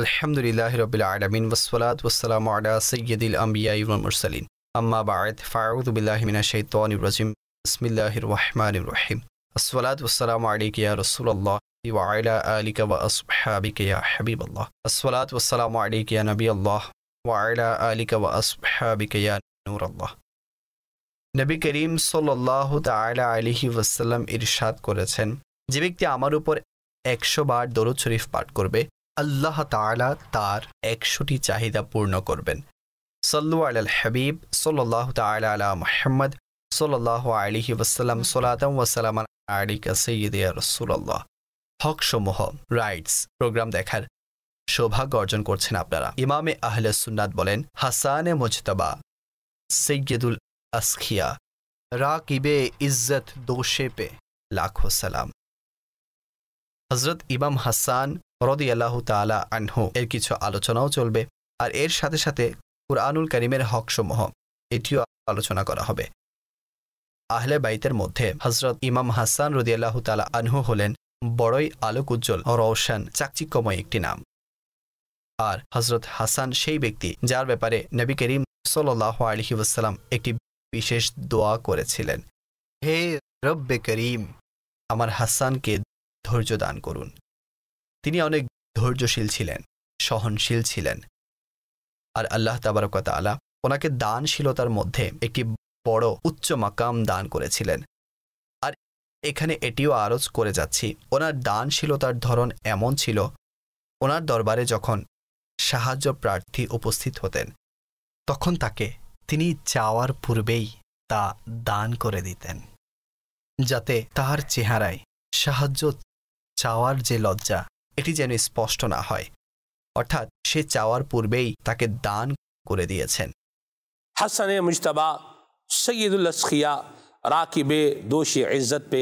আলহামদুলিল্লাহ রবিল আলমিন ওসলাত ওসালাম আলা সৈয়দুল আম্বিয়া মুরসালিন আম্মা বাদ ফাউদুবিল্লাহমিনা শৈতান রাজিম ইসমিল্লাহ রহমান রহিম আসসালাত ওসালাম আলিক ইয়া রসুল্লাহ وعلى آلك وأصحابك يا حبيب الله الصلاة والسلام عليك يا نبي الله وعلى آلك وأصحابك يا نور الله নবী করিম সাল্লাহ তালা আলিহি ওয়াসাল্লাম ইরশাদ করেছেন যে ব্যক্তি আমার উপর একশো বার দরুদ শরীফ পাঠ করবে আল্লাহ তালা তার একশোটি চাহিদা পূর্ণ করবেন সল্লু আল আল হাবিব সোল্লাহ তাল আলা মাহমদ সোল্লাহ আলিহি ওসালাম সোলাতাম ওসালাম আলিকা সৈয়দ রসুল্লাহ হকসমূহ রাইটস প্রোগ্রাম দেখার সৌভাগ্য অর্জন করছেন আপনারা ইমামে আহলে সুন্নাত বলেন হাসানে মোজতবা সৈয়দুল আসখিয়া রাকিবে ইজ্জত দোষে পে লাখো সালাম হজরত ইমাম হাসান রদি আল্লাহ তালা আনহু এর কিছু আলোচনাও চলবে আর এর সাথে সাথে কুরআনুল করিমের হকসমূহ এটিও আলোচনা করা হবে আহলে বাইতের মধ্যে হজরত ইমাম হাসান আল্লাহ তালা আনহু হলেন বড়ই আলোক উজ্জ্বল রওশান চাকচিক্যময় একটি নাম আর হজরত হাসান সেই ব্যক্তি যার ব্যাপারে নবী করিম সোল্লাহ আলহি ওসালাম একটি বিশেষ দোয়া করেছিলেন হে রব্বে করিম আমার হাসানকে ধৈর্য দান করুন তিনি অনেক ধৈর্যশীল ছিলেন সহনশীল ছিলেন আর আল্লাহ তাবারকত আলা ওনাকে দানশীলতার মধ্যে একটি বড় উচ্চ মাকাম দান করেছিলেন আর এখানে এটিও আরজ করে যাচ্ছি ওনার দানশীলতার ধরন এমন ছিল ওনার দরবারে যখন সাহায্য প্রার্থী উপস্থিত হতেন তখন তাকে তিনি চাওয়ার পূর্বেই তা দান করে দিতেন যাতে তাহার চেহারায় সাহায্য চাওয়ার যে লজ্জা এটি যেন স্পষ্ট না হয় অর্থাৎ সে চাওয়ার পূর্বেই তাকে দান করে দিয়েছেন হাসানে মুজতবা সৈয়দুল্লাসিয়া রাকিবে দোষী ইজ্জত পে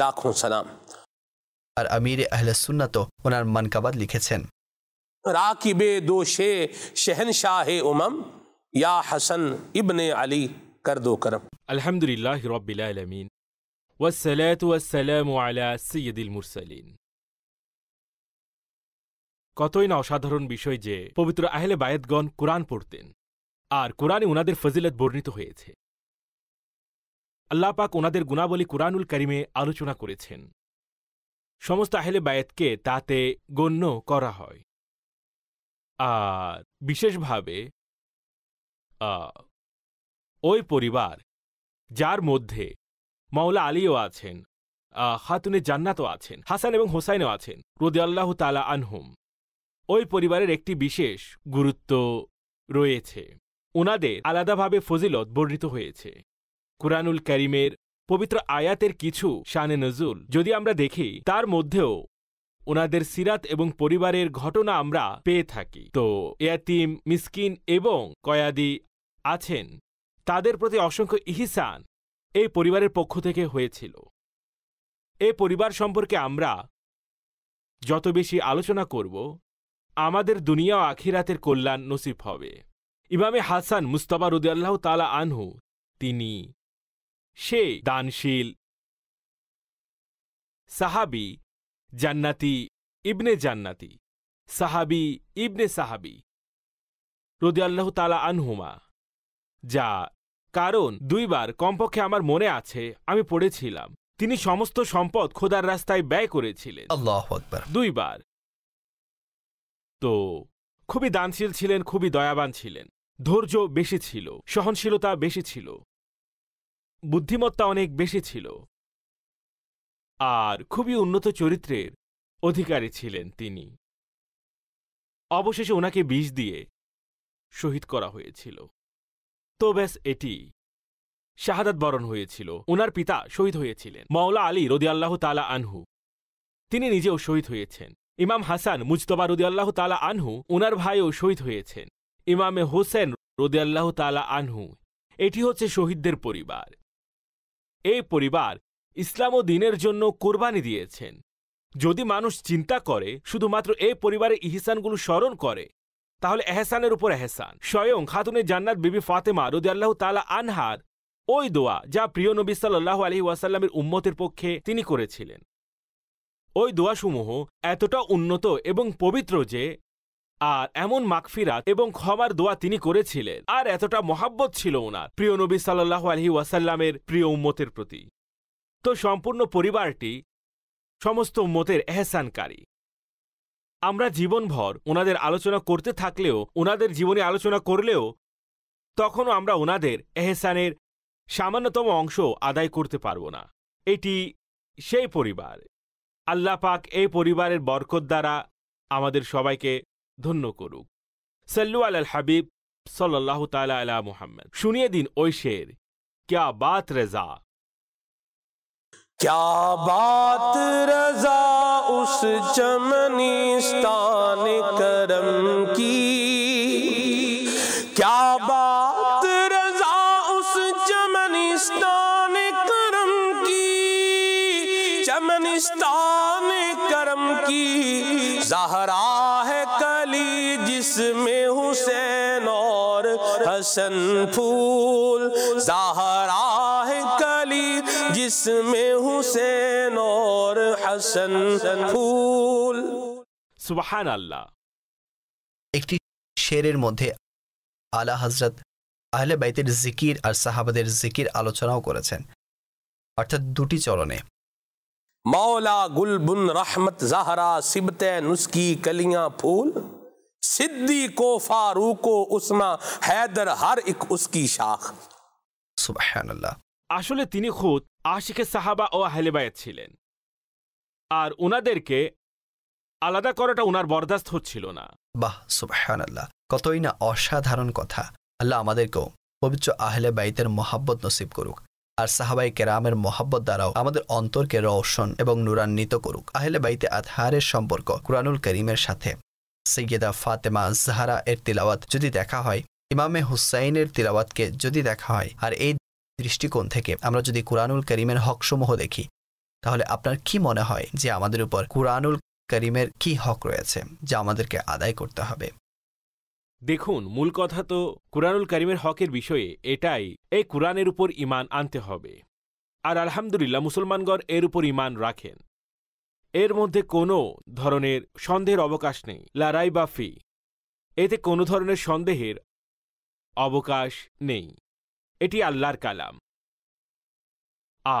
লাখ সালাম আর আমির আহলে সুন্নত ওনার মানকাবাদ লিখেছেন রাকিবে দোষে শাহে উমম ইয়া হাসান ইবনে আলী কর দো করম আলহামদুলিল্লাহ রবিলাম والصلاه والسلام على سيد المرسلين কতই না অসাধারণ বিষয় যে পবিত্র আহলে বায়েতগণ কোরআন পড়তেন আর কোরআনে ওনাদের ফজিলত বর্ণিত হয়েছে আল্লাপাক ওনাদের গুণাবলী কুরানুল করিমে আলোচনা করেছেন সমস্ত আহলে বায়েতকে তাতে গণ্য করা হয় আর বিশেষভাবে ওই পরিবার যার মধ্যে মাওলা আলীও আছেন খাতুনে জান্নাতও আছেন হাসান এবং হোসাইনও আছেন রোদে আল্লাহ তালা আনহুম ওই পরিবারের একটি বিশেষ গুরুত্ব রয়েছে ওনাদের আলাদাভাবে ফজিলত বর্ণিত হয়েছে কুরআনুল করিমের পবিত্র আয়াতের কিছু শানে নজুল যদি আমরা দেখি তার মধ্যেও ওনাদের সিরাত এবং পরিবারের ঘটনা আমরা পেয়ে থাকি তো এয়াতিম মিসকিন এবং কয়াদি আছেন তাদের প্রতি অসংখ্য ইহিসান এই পরিবারের পক্ষ থেকে হয়েছিল এ পরিবার সম্পর্কে আমরা যত বেশি আলোচনা করব আমাদের দুনিয়া আখিরাতের কল্যাণ নসিব হবে ইমামে হাসান মুস্তাবা রুদিয়াল্লাহ তালা আনহু তিনি সে দানশীল সাহাবি জান্নাতি ইবনে জান্নাতি সাহাবি ইবনে সাহাবি রুদিয়াল্লাহ তালা আনহুমা যা কারণ দুইবার কমপক্ষে আমার মনে আছে আমি পড়েছিলাম তিনি সমস্ত সম্পদ খোদার রাস্তায় ব্যয় করেছিলেন দুইবার তো খুবই দানশীল ছিলেন খুবই দয়াবান ছিলেন ধৈর্য বেশি ছিল সহনশীলতা বেশি ছিল বুদ্ধিমত্তা অনেক বেশি ছিল আর খুবই উন্নত চরিত্রের অধিকারী ছিলেন তিনি অবশেষে ওনাকে বিষ দিয়ে শহীদ করা হয়েছিল তো ব্যাস এটি শাহাদাত বরণ হয়েছিল ওনার পিতা শহীদ হয়েছিলেন মাওলা আলী রদিয়াল্লাহ তালা আনহু তিনি নিজেও শহীদ হয়েছেন ইমাম হাসান মুজতবা রদিয়াল্লাহ তালা আনহু উনার ভাইও শহীদ হয়েছেন ইমামে হোসেন রদিয়াল্লাহ তালা আনহু এটি হচ্ছে শহীদদের পরিবার এই পরিবার ইসলাম ও দিনের জন্য কোরবানি দিয়েছেন যদি মানুষ চিন্তা করে শুধুমাত্র এই পরিবারে ইহিসানগুলো স্মরণ করে তাহলে এহসানের উপর এহসান স্বয়ং খাতুনে জান্নাত বিবি ফাতেমা রদিয়াল্লাহ তালা আনহার ওই দোয়া যা প্রিয় নবী সাল্লাহ আলহি ওয়াসাল্লামের উম্মতের পক্ষে তিনি করেছিলেন ওই দোয়াসমূহ এতটা উন্নত এবং পবিত্র যে আর এমন মাকফিরাত এবং ক্ষমার দোয়া তিনি করেছিলেন আর এতটা মহাব্বত ছিল ওনার প্রিয় নবী সাল্লাহ আলহি ওয়াসাল্লামের প্রিয় উম্মতের প্রতি তো সম্পূর্ণ পরিবারটি সমস্ত উম্মতের এহসানকারী আমরা জীবনভর ওনাদের আলোচনা করতে থাকলেও ওনাদের জীবনে আলোচনা করলেও তখনও আমরা ওনাদের এহসানের সামান্যতম অংশ আদায় করতে পারব না এটি সেই পরিবার আল্লাহ পাক এই পরিবারের বরকত দ্বারা আমাদের সবাইকে ধন্য করুক সাল্লু আল হাবিব সাল্লাহ তালা আলা মুহাম্মদ শুনিয়ে দিন ওই শের ক্যা বাত রেজা क्या बात रजा उस चमनिस्तान करम की रोशन फूल जहरा है कली जिसमें हुसैन और हसन फूल সুবাহান আল্লাহ একটি শেরের মধ্যে আলা হজরত আহলে বাইতের জিকির আর সাহাবাদের জিকির আলোচনাও করেছেন অর্থাৎ দুটি চরণে মাওলা গুলবুন রহমত জাহরা সিবতে নুসকি কলিয়া ফুল सिद्दीक फारूक উসমা हैदर हर एक उसकी শাখ সুবহানাল্লাহ আসলে তিনি খুদ আশিকে সাহাবা ও আহলেবায়াত ছিলেন আর উনাদেরকে আলাদা করাটা ওনার বরদাস্ত হচ্ছিল না বাহ সুবহানাল্লাহ কতই না অসাধারণ কথা আল্লাহ আমাদেরকেও পবিত্র আহলে বাইতের মহাব্বত নসিব করুক আর সাহাবাই কেরামের মহাব্বত দ্বারাও আমাদের অন্তরকে রওশন এবং নুরান্বিত করুক আহলে বাইতে আধারের সম্পর্ক কুরআনুল করিমের সাথে সৈয়দা ফাতেমা জাহারা এর তিলাওয়াত যদি দেখা হয় ইমামে হুসাইনের তিলাওয়াতকে যদি দেখা হয় আর এই দৃষ্টিকোণ থেকে আমরা যদি কোরআনুল করিমের হকসমূহ দেখি তাহলে আপনার কি মনে হয় যে আমাদের উপর কোরআনুল করিমের কি হক রয়েছে যা আমাদেরকে আদায় করতে হবে দেখুন মূল কথা তো কোরআনুল করিমের হকের বিষয়ে এটাই এই কোরআনের উপর ইমান আনতে হবে আর আলহামদুলিল্লাহ মুসলমানগণ এর উপর ইমান রাখেন এর মধ্যে কোনো ধরনের সন্দেহের অবকাশ নেই লারাই বা ফি এতে কোনো ধরনের সন্দেহের অবকাশ নেই এটি আল্লাহর কালাম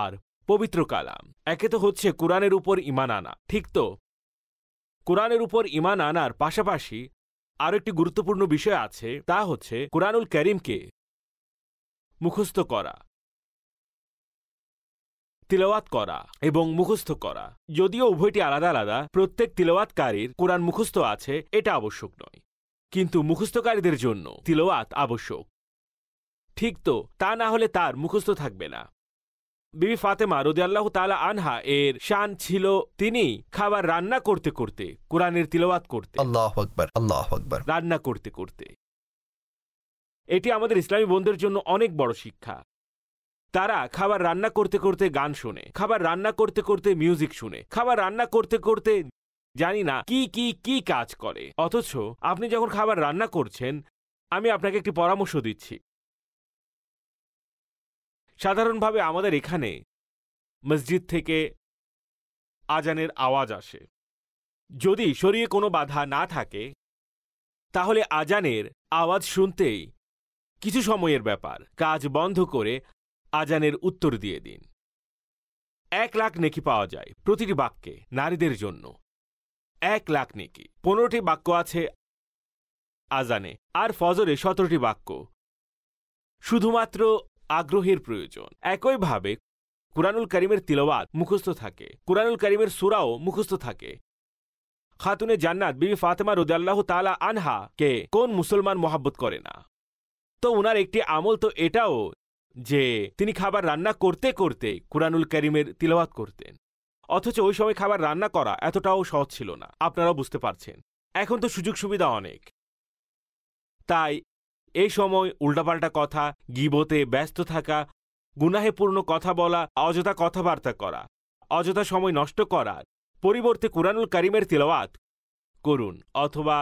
আর পবিত্র কালাম একে তো হচ্ছে কোরআনের উপর ইমান আনা ঠিক তো কোরআনের উপর ইমান আনার পাশাপাশি আরও একটি গুরুত্বপূর্ণ বিষয় আছে তা হচ্ছে কোরআনুল করিমকে মুখস্থ করা তিলাওয়াত করা এবং মুখস্থ করা যদিও উভয়টি আলাদা আলাদা প্রত্যেক তিলাওয়াতকারীর কোরআন মুখস্থ আছে এটা আবশ্যক নয় কিন্তু মুখস্থকারীদের জন্য তিলাওয়াত আবশ্যক ঠিক তো তা না হলে তার মুখস্থ থাকবে না বিবি ফাতেমা আল্লাহ তালা আনহা এর শান ছিল তিনি খাবার রান্না করতে করতে কোরআনের তিলওয়াত করতে রান্না করতে করতে এটি আমাদের ইসলামী বন্ধুদের জন্য অনেক বড় শিক্ষা তারা খাবার রান্না করতে করতে গান শোনে খাবার রান্না করতে করতে মিউজিক শুনে খাবার রান্না করতে করতে জানি না কি কি কি কাজ করে অথচ আপনি যখন খাবার রান্না করছেন আমি আপনাকে একটি পরামর্শ দিচ্ছি সাধারণভাবে আমাদের এখানে মসজিদ থেকে আজানের আওয়াজ আসে যদি শরীরে কোনো বাধা না থাকে তাহলে আজানের আওয়াজ শুনতেই কিছু সময়ের ব্যাপার কাজ বন্ধ করে আজানের উত্তর দিয়ে দিন এক লাখ নেকি পাওয়া যায় প্রতিটি বাক্যে নারীদের জন্য এক লাখ নেকি পনেরোটি বাক্য আছে আজানে আর ফজরে সতেরোটি বাক্য শুধুমাত্র আগ্রহের প্রয়োজন একইভাবে কুরানুল করিমের তিলবাত মুখস্থ থাকে কুরানুল করিমের সুরাও মুখস্থ থাকে খাতুনে জান্নাত বিবি ফাতেমা রুদাল্লাহ তালা আনহা কে কোন মুসলমান মোহাব্বত করে না তো উনার একটি আমল তো এটাও যে তিনি খাবার রান্না করতে করতে কুরআনুল করিমের তিলাওয়াত করতেন অথচ ওই সময় খাবার রান্না করা এতটাও সহজ ছিল না আপনারাও বুঝতে পারছেন এখন তো সুযোগ সুবিধা অনেক তাই এই সময় উল্টাপাল্টা কথা গিবতে ব্যস্ত থাকা গুনাহেপূর্ণ কথা বলা অযথা কথাবার্তা করা অযথা সময় নষ্ট করার পরিবর্তে কুরআনুল করিমের তিলাওয়াত করুন অথবা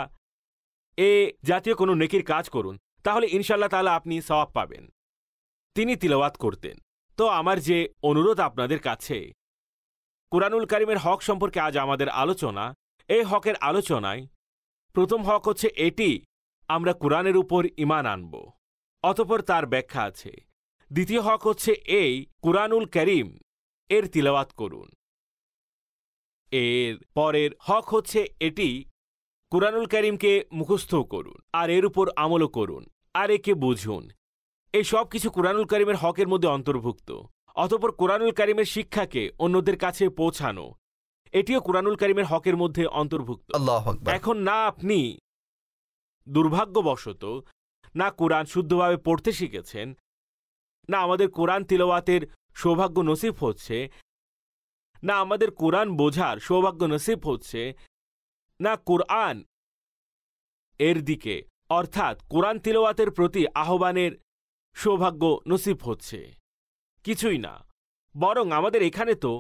এ জাতীয় কোনো নেকির কাজ করুন তাহলে ইনশাল্লাহ তালা আপনি সওয়াব পাবেন তিনি তিলওয়াত করতেন তো আমার যে অনুরোধ আপনাদের কাছে কোরআনুল কারিমের হক সম্পর্কে আজ আমাদের আলোচনা এই হকের আলোচনায় প্রথম হক হচ্ছে এটি আমরা কোরআনের উপর ইমান আনব অতপর তার ব্যাখ্যা আছে দ্বিতীয় হক হচ্ছে এই কুরআনুল করিম এর তিলাওয়াত করুন এর পরের হক হচ্ছে এটি কোরআনুল করিমকে মুখস্থ করুন আর এর উপর আমলও করুন আর একে বুঝুন এই সব কিছু কোরআনুল করিমের হকের মধ্যে অন্তর্ভুক্ত অতপর কোরআনুল করিমের শিক্ষাকে অন্যদের কাছে পৌঁছানো এটিও কোরআনুল করিমের হকের মধ্যে অন্তর্ভুক্ত এখন না আপনি দুর্ভাগ্যবশত না কোরআন শুদ্ধভাবে পড়তে শিখেছেন না আমাদের কোরআন তিলওয়াতের সৌভাগ্য নসিব হচ্ছে না আমাদের কোরআন বোঝার সৌভাগ্য নসিব হচ্ছে না কোরআন এর দিকে অর্থাৎ কোরআন তিলওয়াতের প্রতি আহ্বানের সৌভাগ্য নসিব হচ্ছে কিছুই না বরং আমাদের এখানে তো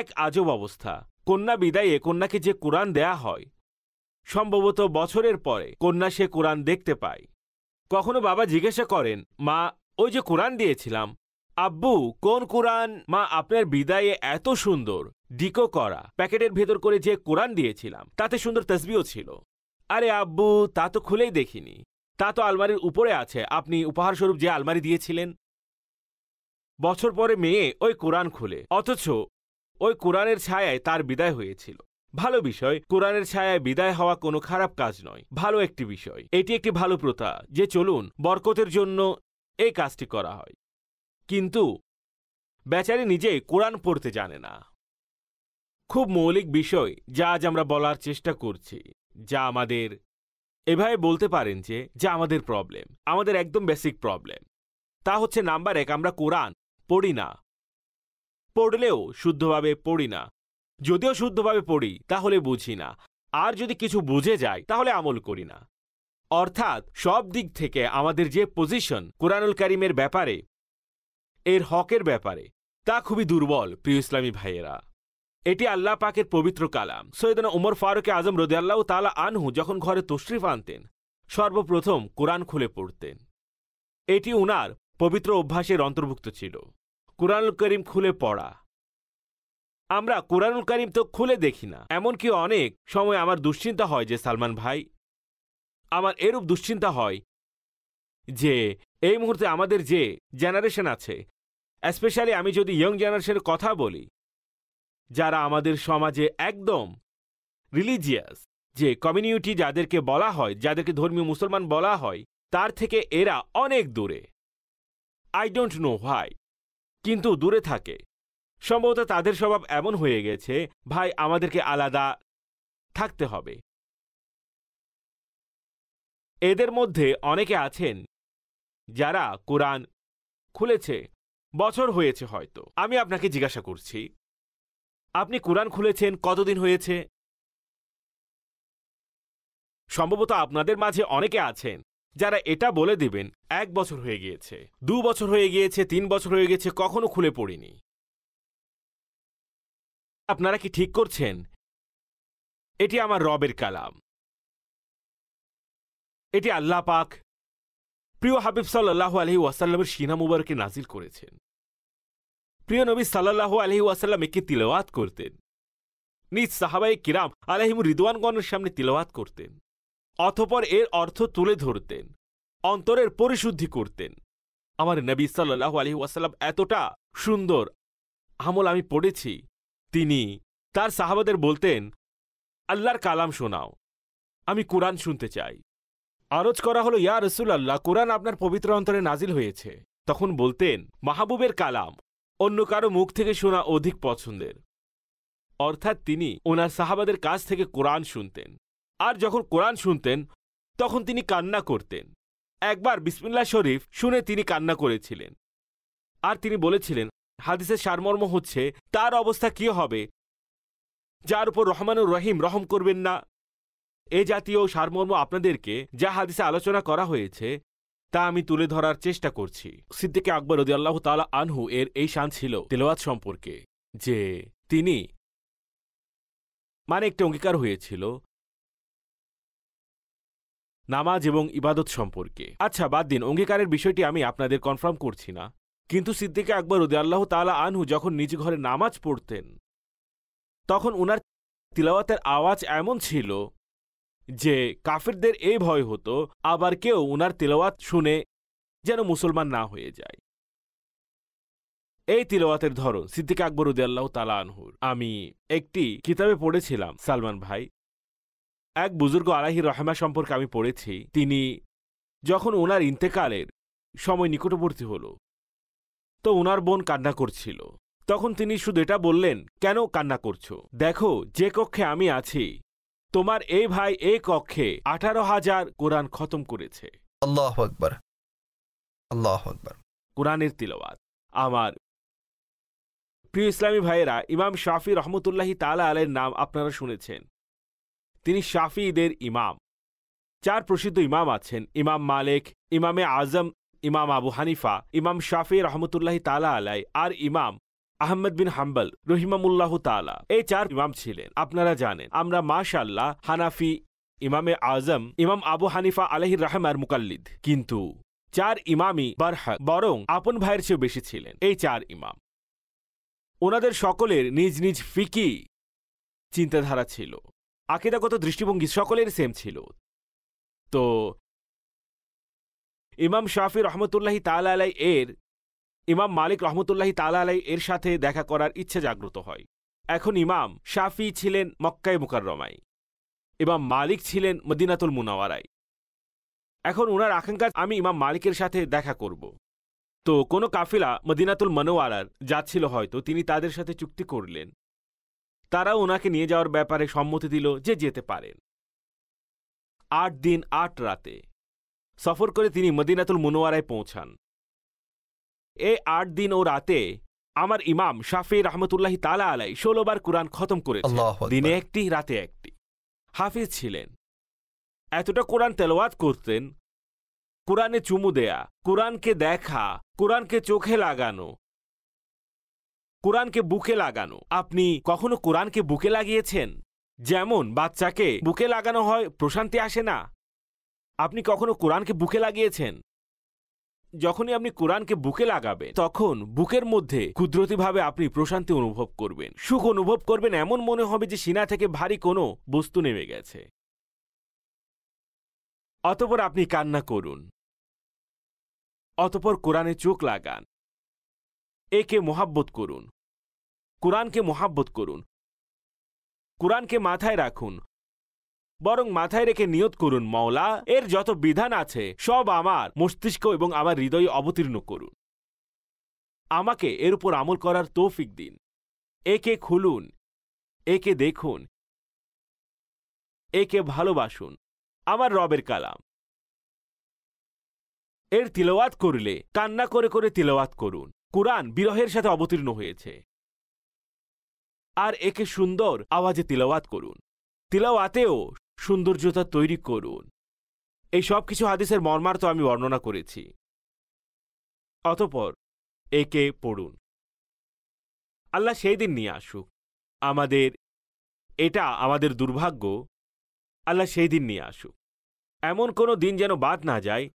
এক আজব অবস্থা কন্যা বিদায়ে কন্যাকে যে কোরআন দেয়া হয় সম্ভবত বছরের পরে কন্যা সে কোরআন দেখতে পায় কখনো বাবা জিজ্ঞাসা করেন মা ওই যে কোরআন দিয়েছিলাম আব্বু কোন কোরআন মা আপনার বিদায়ে এত সুন্দর ডিকো করা প্যাকেটের ভেতর করে যে কোরআন দিয়েছিলাম তাতে সুন্দর তসবিও ছিল আরে আব্বু তা তো খুলেই দেখিনি তা তো আলমারির উপরে আছে আপনি উপহারস্বরূপ যে আলমারি দিয়েছিলেন বছর পরে মেয়ে ওই কোরআন খুলে অথচ ওই কোরআনের ছায়ায় তার বিদায় হয়েছিল ভালো বিষয় কোরআনের ছায়ায় বিদায় হওয়া কোনো খারাপ কাজ নয় ভালো একটি বিষয় এটি একটি ভালো প্রথা যে চলুন বরকতের জন্য এই কাজটি করা হয় কিন্তু বেচারি নিজেই কোরআন পড়তে জানে না খুব মৌলিক বিষয় যা আজ আমরা বলার চেষ্টা করছি যা আমাদের এভাবে বলতে পারেন যে যা আমাদের প্রবলেম আমাদের একদম বেসিক প্রবলেম তা হচ্ছে নাম্বার এক আমরা কোরআন পড়ি না পড়লেও শুদ্ধভাবে পড়ি না যদিও শুদ্ধভাবে পড়ি তাহলে বুঝি না আর যদি কিছু বুঝে যায় তাহলে আমল করি না অর্থাৎ সব দিক থেকে আমাদের যে পজিশন কোরআনুল করিমের ব্যাপারে এর হকের ব্যাপারে তা খুবই দুর্বল প্রিয় ইসলামী ভাইয়েরা এটি আল্লাহ পাকের পবিত্র কালাম সৈয়দনা উমর ফারুক আজম রদিয়াল্লাহ তালা আনহু যখন ঘরে তশরিফ আনতেন সর্বপ্রথম কোরআন খুলে পড়তেন এটি উনার পবিত্র অভ্যাসের অন্তর্ভুক্ত ছিল কোরআনুল করিম খুলে পড়া আমরা কোরআনুল করিম তো খুলে দেখি না এমনকি অনেক সময় আমার দুশ্চিন্তা হয় যে সালমান ভাই আমার এরূপ দুশ্চিন্তা হয় যে এই মুহূর্তে আমাদের যে জেনারেশন আছে স্পেশালি আমি যদি ইয়ং জেনারেশনের কথা বলি যারা আমাদের সমাজে একদম রিলিজিয়াস যে কমিউনিটি যাদেরকে বলা হয় যাদেরকে ধর্মীয় মুসলমান বলা হয় তার থেকে এরা অনেক দূরে আই ডোন্ট নো ভাই কিন্তু দূরে থাকে সম্ভবত তাদের স্বভাব এমন হয়ে গেছে ভাই আমাদেরকে আলাদা থাকতে হবে এদের মধ্যে অনেকে আছেন যারা কোরআন খুলেছে বছর হয়েছে হয়তো আমি আপনাকে জিজ্ঞাসা করছি আপনি কোরআন খুলেছেন কতদিন হয়েছে সম্ভবত আপনাদের মাঝে অনেকে আছেন যারা এটা বলে দিবেন এক বছর হয়ে গিয়েছে দু বছর হয়ে গিয়েছে তিন বছর হয়ে গেছে কখনো খুলে পড়িনি আপনারা কি ঠিক করছেন এটি আমার রবের কালাম এটি আল্লাহ পাক প্রিয় হাবিব সাল্লাহ আলহি ওয়াসাল্লামের সিনা মুবারকে নাজিল করেছেন প্রিয় নবী সাল্লাহ আলহি ওয়াসাল্লাম একে তিলওয়াত করতেন নিজ সাহাবাই কিরাম আলহিম রিদওয়ানগণের সামনে তিলওয়াত করতেন অথপর এর অর্থ তুলে ধরতেন অন্তরের পরিশুদ্ধি করতেন আমার নবী সাল্লাহ আলহি ওয়াসাল্লাম এতটা সুন্দর আমল আমি পড়েছি তিনি তার সাহাবাদের বলতেন আল্লাহর কালাম শোনাও আমি কোরআন শুনতে চাই আরজ করা হলো ইয়া রসুল আল্লাহ কোরআন আপনার পবিত্র অন্তরে নাজিল হয়েছে তখন বলতেন মাহবুবের কালাম অন্য কারো মুখ থেকে শোনা অধিক পছন্দের অর্থাৎ তিনি ওনার সাহাবাদের কাছ থেকে কোরআন শুনতেন আর যখন কোরআন শুনতেন তখন তিনি কান্না করতেন একবার বিসমিল্লা শরীফ শুনে তিনি কান্না করেছিলেন আর তিনি বলেছিলেন হাদিসের সারমর্ম হচ্ছে তার অবস্থা কি হবে যার উপর রহমানুর রহিম রহম করবেন না এ জাতীয় সারমর্ম আপনাদেরকে যা হাদিসে আলোচনা করা হয়েছে তা আমি তুলে ধরার চেষ্টা করছি সিদ্দিকে আকবর রদি আল্লাহ তালা আনহু এর এই শান ছিল তেলোয়াত সম্পর্কে যে তিনি মানে একটি অঙ্গীকার হয়েছিল নামাজ এবং ইবাদত সম্পর্কে আচ্ছা বাদ দিন অঙ্গীকারের বিষয়টি আমি আপনাদের কনফার্ম করছি না কিন্তু সিদ্দিকে আকবর উদ্দি আল্লাহ তালা আনহু যখন নিজ ঘরে নামাজ পড়তেন তখন উনার তিলাওয়াতের আওয়াজ এমন ছিল যে কাফেরদের এই ভয় হতো আবার কেউ উনার তেলাওয়াত শুনে যেন মুসলমান না হয়ে যায় এই তিলওয়াতের ধরন সিদ্দিক আকবর উদ্দাল্লাহ তালা আনহুর আমি একটি কিতাবে পড়েছিলাম সালমান ভাই এক বুজুর্গ আলাহি রহমা সম্পর্কে আমি পড়েছি তিনি যখন ওনার ইন্তেকালের সময় নিকটবর্তী হল তো ওনার বোন কান্না করছিল তখন তিনি শুধু এটা বললেন কেন কান্না করছো দেখো যে কক্ষে আমি আছি তোমার এ ভাই এ কক্ষে আঠারো হাজার কোরআন খতম করেছে আল্লাহ আকবর আল্লাহ আকবর কোরআনের তিলবাত আমার প্রিয় ইসলামী ভাইয়েরা ইমাম শাফি রহমতুল্লাহি তালা আলের নাম আপনারা শুনেছেন তিনি শাফিদের ইমাম চার প্রসিদ্ধ ইমাম আছেন ইমাম মালেক ইমামে আজম ইমাম আবু হানিফা ইমাম শাফি রহমতুল্লাহি তালা আলাই আর ইমাম আহমেদ বিন হাম্বাল রহিমামুল্লাহ তালা এই চার ইমাম ছিলেন আপনারা জানেন আমরা মাশাল্লাহ হানাফি ইমামে আজম ইমাম আবু হানিফা আলহির রাহমার মুকাল্লিদ কিন্তু চার ইমামই বারহ বরং আপন ভাইয়ের চেয়েও বেশি ছিলেন এই চার ইমাম ওনাদের সকলের নিজ নিজ ফিকি চিন্তাধারা ছিল আকিদাগত দৃষ্টিভঙ্গি সকলের সেম ছিল তো ইমাম শাফি রহমতুল্লাহি তাল আলাই এর ইমাম মালিক রহমতুল্লাহি তালা আলাই এর সাথে দেখা করার ইচ্ছে জাগ্রত হয় এখন ইমাম শাফি ছিলেন মক্কায় মুকাররমায় ইমাম মালিক ছিলেন মদিনাতুল মুনাওয়ারাই এখন ওনার আকাঙ্ক্ষা আমি ইমাম মালিকের সাথে দেখা করব তো কোনো কাফিলা মদিনাতুল মনোয়ারার যাচ্ছিল হয়তো তিনি তাদের সাথে চুক্তি করলেন তারা ওনাকে নিয়ে যাওয়ার ব্যাপারে সম্মতি দিল যে যেতে পারেন আট দিন আট রাতে সফর করে তিনি মদিনাতুল মুনোয়ারায় পৌঁছান এ আট দিন ও রাতে আমার ইমাম শাফি রহমতুল্লাহ তালা আলাই বার কোরআন খতম করে দিনে একটি রাতে একটি হাফিজ ছিলেন এতটা কোরআন তেলোয়াত করতেন কোরআনে চুমু দেয়া কোরআনকে দেখা কোরআনকে চোখে লাগানো কোরআনকে বুকে লাগানো আপনি কখনো কোরআনকে বুকে লাগিয়েছেন যেমন বাচ্চাকে বুকে লাগানো হয় প্রশান্তি আসে না আপনি কখনো কোরআনকে বুকে লাগিয়েছেন যখনই আপনি কোরআনকে বুকে লাগাবেন তখন বুকের মধ্যে কুদরতিভাবে আপনি প্রশান্তি অনুভব করবেন সুখ অনুভব করবেন এমন মনে হবে যে সিনা থেকে ভারী কোনো বস্তু নেমে গেছে অতপর আপনি কান্না করুন অতপর কোরআনে চোখ লাগান একে মোহাব্বত করুন কোরআনকে মোহাব্বত করুন কোরআনকে মাথায় রাখুন বরং মাথায় রেখে নিয়ত করুন মওলা এর যত বিধান আছে সব আমার মস্তিষ্ক এবং আমার হৃদয়ে অবতীর্ণ করুন আমাকে এর উপর আমল করার তৌফিক দিন একে খুলুন একে দেখুন একে ভালোবাসুন আমার রবের কালাম এর তিলওয়াত করলে কান্না করে করে তিলওয়াত করুন কোরআন বিরহের সাথে অবতীর্ণ হয়েছে আর একে সুন্দর আওয়াজে তিলওয়াত করুন তিলওয়াতেও সৌন্দর্যতা তৈরি করুন এই সব কিছু হাদিসের মর্মার্থ আমি বর্ণনা করেছি অতপর একে পড়ুন আল্লাহ সেই দিন নিয়ে আসুক আমাদের এটা আমাদের দুর্ভাগ্য আল্লাহ সেই দিন নিয়ে আসুক এমন কোনো দিন যেন বাদ না যায়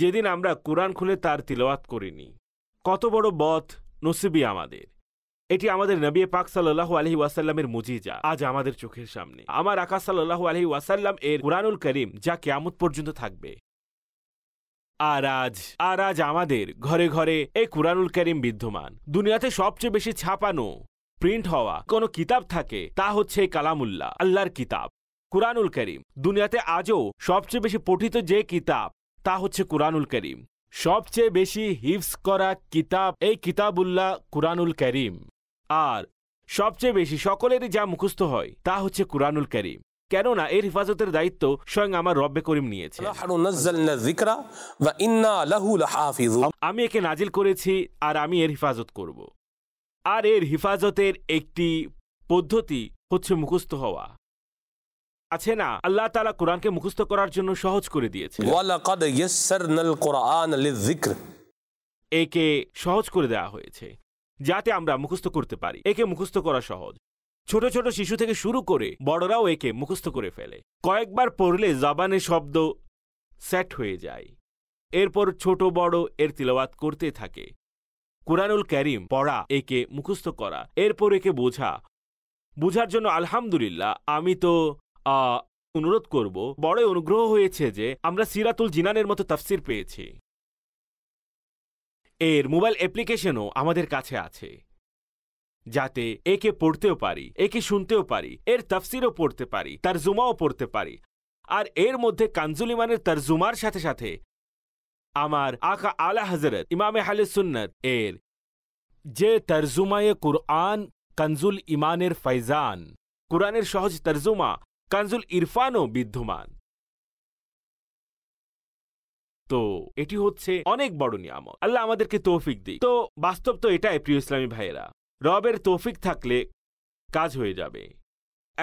যেদিন আমরা কোরআন খুলে তার তিলওয়াত করিনি কত বড় বথ নসিবি আমাদের এটি আমাদের নবী পাক সাল্লাহ আলহি ওয়াসাল্লামের মুজিজা আজ আমাদের চোখের সামনে আমার আকাশ সাল্লাহ আলহি ওয়াসাল্লাম এর কুরানুল করিম যা কেয়ামত পর্যন্ত থাকবে আর আজ আর আজ আমাদের ঘরে ঘরে এই কুরানুল করিম বিদ্যমান দুনিয়াতে সবচেয়ে বেশি ছাপানো প্রিন্ট হওয়া কোন কিতাব থাকে তা হচ্ছে কালামুল্লাহ আল্লাহর কিতাব কুরানুল করিম দুনিয়াতে আজও সবচেয়ে বেশি পঠিত যে কিতাব তা হচ্ছে কুরআনুল করিম সবচেয়ে বেশি হিফস করা কিতাব এই কিতাবুল্লাহ কুরআনুল করিম আর সবচেয়ে বেশি সকলেরই যা মুখস্থ হয় তা হচ্ছে কুরআনুল করিম কেননা এর হেফাজতের দায়িত্ব স্বয়ং আমার রব্বে করিম নিয়েছে আমি একে নাজিল করেছি আর আমি এর হেফাজত করব আর এর হেফাজতের একটি পদ্ধতি হচ্ছে মুখস্থ হওয়া আছে না আল্লাহ তালা কোরআনকে মুখস্থ করার জন্য সহজ করে দিয়েছে একে সহজ করে দেওয়া হয়েছে যাতে আমরা মুখস্থ করতে পারি একে মুখস্থ করা সহজ ছোট ছোট শিশু থেকে শুরু করে বড়রাও একে মুখস্থ করে ফেলে কয়েকবার পড়লে জবানে শব্দ সেট হয়ে যায় এরপর ছোট বড় এর তিলবাত করতে থাকে কুরানুল ক্যারিম পড়া একে মুখস্থ করা এরপর একে বোঝা বোঝার জন্য আলহামদুলিল্লাহ আমি তো অনুরোধ করব বড় অনুগ্রহ হয়েছে যে আমরা সিরাতুল জিনানের মতো তাফসির পেয়েছি এর মোবাইল অ্যাপ্লিকেশনও আমাদের কাছে আছে যাতে একে পড়তেও পারি একে শুনতেও পারি এর তফসিরও পড়তে পারি তার জুমাও পড়তে পারি আর এর মধ্যে কানজুলিমানের তার জুমার সাথে সাথে আমার আকা আলা হজরত ইমামে হালে সুন্নত এর যে তরজুমায়ে কুরআন কানজুল ইমানের ফাইজান কুরআনের সহজ তরজুমা কানজুল ইরফানও বিদ্যমান তো এটি হচ্ছে অনেক বড় নিয়ামত আল্লাহ আমাদেরকে তৌফিক দিক তো বাস্তব তো এটাই প্রিয় ইসলামী ভাইয়েরা রবের তৌফিক থাকলে কাজ হয়ে যাবে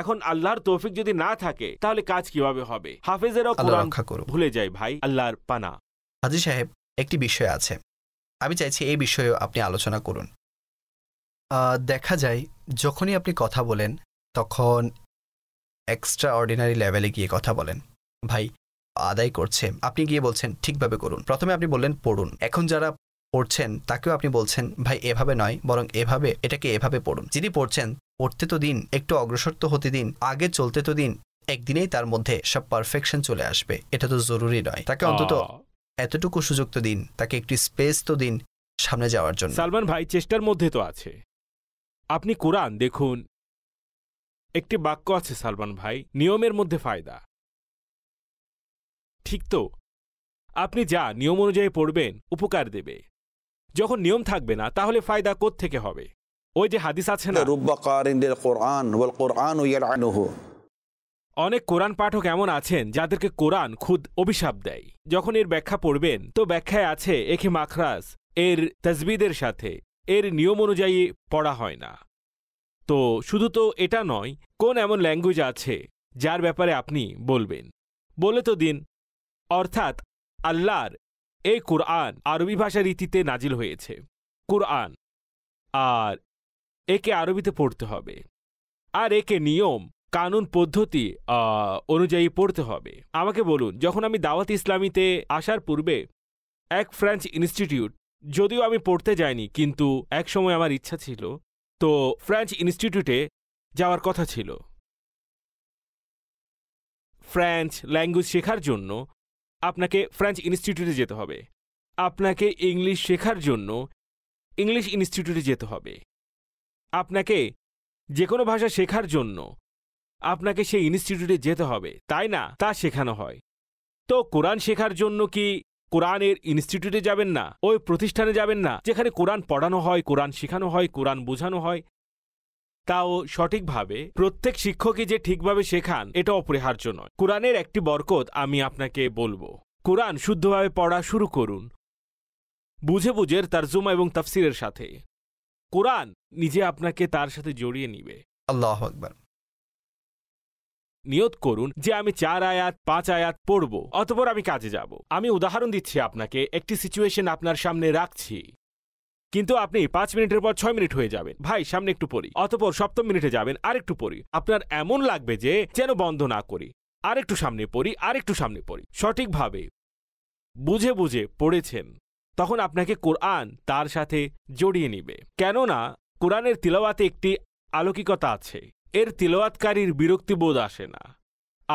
এখন আল্লাহর তৌফিক যদি না থাকে তাহলে কাজ কিভাবে হবে হাফেজেরও কোরআন ভুলে যায় ভাই আল্লাহর পানা হাজি সাহেব একটি বিষয় আছে আমি চাইছি এই বিষয়ে আপনি আলোচনা করুন দেখা যায় যখনই আপনি কথা বলেন তখন এক্সট্রা অর্ডিনারি লেভেলে গিয়ে কথা বলেন ভাই আদায় করছে আপনি গিয়ে বলছেন ঠিকভাবে করুন প্রথমে আপনি বললেন পড়ুন এখন যারা পড়ছেন তাকেও আপনি বলছেন ভাই এভাবে নয় বরং এভাবে এটাকে এভাবে পড়ুন যিনি পড়ছেন পড়তে তো দিন একটু অগ্রসর তো হতে দিন আগে চলতে তো দিন একদিনেই তার মধ্যে সব পারফেকশন চলে আসবে এটা তো জরুরি নয় তাকে অন্তত এতটুকু সুযোগ তো দিন তাকে একটি স্পেস তো দিন সামনে যাওয়ার জন্য সালমান ভাই চেষ্টার মধ্যে তো আছে আপনি কোরআন দেখুন একটি বাক্য আছে সালমান ভাই নিয়মের মধ্যে ফায়দা ঠিক তো আপনি যা নিয়ম অনুযায়ী পড়বেন উপকার দেবে যখন নিয়ম থাকবে না তাহলে ফায়দা থেকে হবে ওই যে হাদিস আছে না অনেক কোরআন পাঠক এমন আছেন যাদেরকে কোরআন খুদ অভিশাপ দেয় যখন এর ব্যাখ্যা পড়বেন তো ব্যাখ্যায় আছে একে মাখরাজ এর তসবিদের সাথে এর নিয়ম অনুযায়ী পড়া হয় না তো শুধু তো এটা নয় কোন এমন ল্যাঙ্গুয়েজ আছে যার ব্যাপারে আপনি বলবেন বলে তো দিন অর্থাৎ আল্লাহর এ কুরআন আরবি ভাষা রীতিতে নাজিল হয়েছে কুরআন আর একে আরবিতে পড়তে হবে আর একে নিয়ম কানুন পদ্ধতি অনুযায়ী পড়তে হবে আমাকে বলুন যখন আমি দাওয়াত ইসলামীতে আসার পূর্বে এক ফ্রেঞ্চ ইনস্টিটিউট যদিও আমি পড়তে যাইনি কিন্তু এক সময় আমার ইচ্ছা ছিল তো ফ্রেঞ্চ ইনস্টিটিউটে যাওয়ার কথা ছিল ফ্রেঞ্চ ল্যাঙ্গুয়েজ শেখার জন্য আপনাকে ফ্রেঞ্চ ইনস্টিটিউটে যেতে হবে আপনাকে ইংলিশ শেখার জন্য ইংলিশ ইনস্টিটিউটে যেতে হবে আপনাকে যে কোনো ভাষা শেখার জন্য আপনাকে সেই ইনস্টিটিউটে যেতে হবে তাই না তা শেখানো হয় তো কোরআন শেখার জন্য কি কোরআনের ইনস্টিটিউটে যাবেন না ওই প্রতিষ্ঠানে যাবেন না যেখানে কোরআন পড়ানো হয় কোরআন শেখানো হয় কোরআন বোঝানো হয় তাও সঠিকভাবে প্রত্যেক শিক্ষকই যে ঠিকভাবে শেখান এটা অপরিহার্য নয় কোরআনের একটি বরকত আমি আপনাকে বলবো কোরআন শুদ্ধভাবে পড়া শুরু করুন বুঝে বুঝের তারজুমা এবং তাফসিরের সাথে কোরআন নিজে আপনাকে তার সাথে জড়িয়ে নিবে আল্লাহ আকবর নিয়ত করুন যে আমি চার আয়াত পাঁচ আয়াত পড়ব অতপর আমি কাজে যাব আমি উদাহরণ দিচ্ছি আপনাকে একটি সিচুয়েশন আপনার সামনে রাখছি কিন্তু আপনি পাঁচ মিনিটের পর ছয় মিনিট হয়ে যাবেন ভাই সামনে একটু পড়ি অতপর সপ্তম মিনিটে যাবেন আর একটু পড়ি আপনার এমন লাগবে যে যেন বন্ধ না করি আর একটু সামনে পড়ি আর একটু সামনে পড়ি সঠিকভাবে বুঝে বুঝে পড়েছেন তখন আপনাকে কোরআন তার সাথে জড়িয়ে নিবে কেননা কোরআনের তিলাওয়াতে একটি আলৌকিকতা আছে এর তিলওয়াতকারীর বিরক্তিবোধ আসে না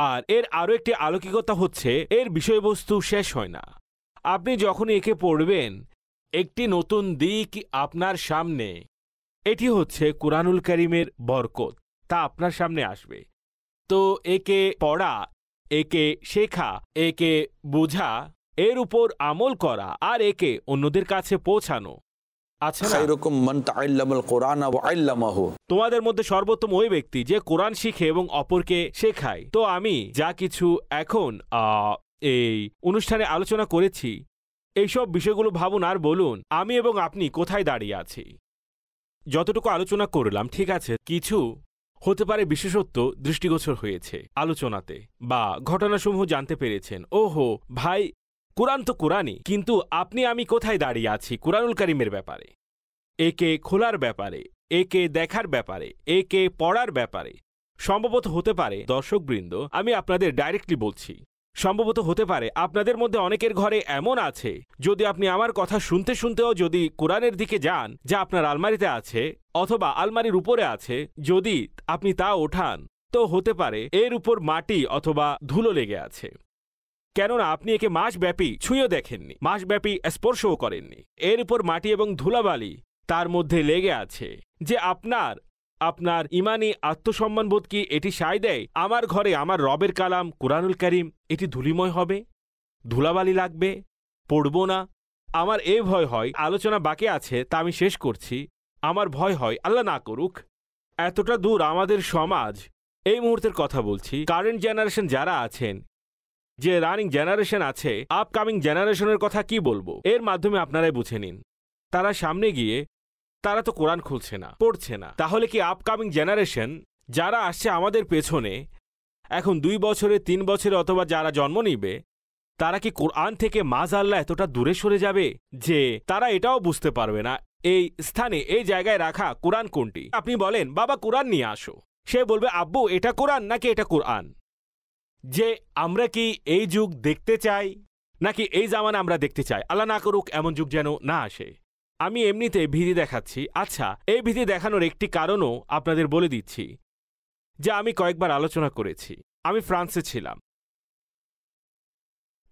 আর এর আরও একটি আলৌকিকতা হচ্ছে এর বিষয়বস্তু শেষ হয় না আপনি যখন একে পড়বেন একটি নতুন দিক আপনার সামনে এটি হচ্ছে কোরআনুল করিমের বরকত তা আপনার সামনে আসবে তো একে পড়া একে শেখা একে বোঝা এর উপর আমল করা আর একে অন্যদের কাছে পৌঁছানো আচ্ছা তোমাদের মধ্যে সর্বোত্তম ওই ব্যক্তি যে কোরআন শিখে এবং অপরকে শেখায় তো আমি যা কিছু এখন এই অনুষ্ঠানে আলোচনা করেছি এইসব বিষয়গুলো ভাবুন আর বলুন আমি এবং আপনি কোথায় দাঁড়িয়ে আছি যতটুকু আলোচনা করলাম ঠিক আছে কিছু হতে পারে বিশেষত্ব দৃষ্টিগোচর হয়েছে আলোচনাতে বা ঘটনাসমূহ জানতে পেরেছেন ওহো ভাই কোরআন তো কোরআনই কিন্তু আপনি আমি কোথায় দাঁড়িয়ে আছি কোরআনুল করিমের ব্যাপারে একে খোলার ব্যাপারে একে দেখার ব্যাপারে একে পড়ার ব্যাপারে সম্ভবত হতে পারে দর্শকবৃন্দ আমি আপনাদের ডাইরেক্টলি বলছি সম্ভবত হতে পারে আপনাদের মধ্যে অনেকের ঘরে এমন আছে যদি আপনি আমার কথা শুনতে শুনতেও যদি কোরআনের দিকে যান যা আপনার আলমারিতে আছে অথবা আলমারির উপরে আছে যদি আপনি তা ওঠান তো হতে পারে এর উপর মাটি অথবা ধুলো লেগে আছে কেননা আপনি একে মাসব্যাপী ছুঁয়েও দেখেননি মাসব্যাপী স্পর্শও করেননি এর উপর মাটি এবং ধুলাবালি তার মধ্যে লেগে আছে যে আপনার আপনার ইমানি আত্মসম্মানবোধ কি এটি সায় দেয় আমার ঘরে আমার রবের কালাম কোরআনুল করিম এটি ধুলিময় হবে ধুলাবালি লাগবে পড়ব না আমার এ ভয় হয় আলোচনা বাকি আছে তা আমি শেষ করছি আমার ভয় হয় আল্লাহ না করুক এতটা দূর আমাদের সমাজ এই মুহূর্তের কথা বলছি কারেন্ট জেনারেশন যারা আছেন যে রানিং জেনারেশন আছে আপকামিং জেনারেশনের কথা কি বলবো এর মাধ্যমে আপনারাই বুঝে নিন তারা সামনে গিয়ে তারা তো কোরআন খুলছে না পড়ছে না তাহলে কি আপকামিং জেনারেশন যারা আসছে আমাদের পেছনে এখন দুই বছরে তিন বছরে অথবা যারা জন্ম নিবে তারা কি কোরআন থেকে মাঝ আল্লাহ এতটা দূরে সরে যাবে যে তারা এটাও বুঝতে পারবে না এই স্থানে এই জায়গায় রাখা কোরআন কোনটি আপনি বলেন বাবা কোরআন নিয়ে আসো সে বলবে আব্বু এটা কোরআন নাকি এটা কোরআন যে আমরা কি এই যুগ দেখতে চাই নাকি এই জামানা আমরা দেখতে চাই আল্লাহ না করুক এমন যুগ যেন না আসে আমি এমনিতে ভীতি দেখাচ্ছি আচ্ছা এই ভীতি দেখানোর একটি কারণও আপনাদের বলে দিচ্ছি যা আমি কয়েকবার আলোচনা করেছি আমি ফ্রান্সে ছিলাম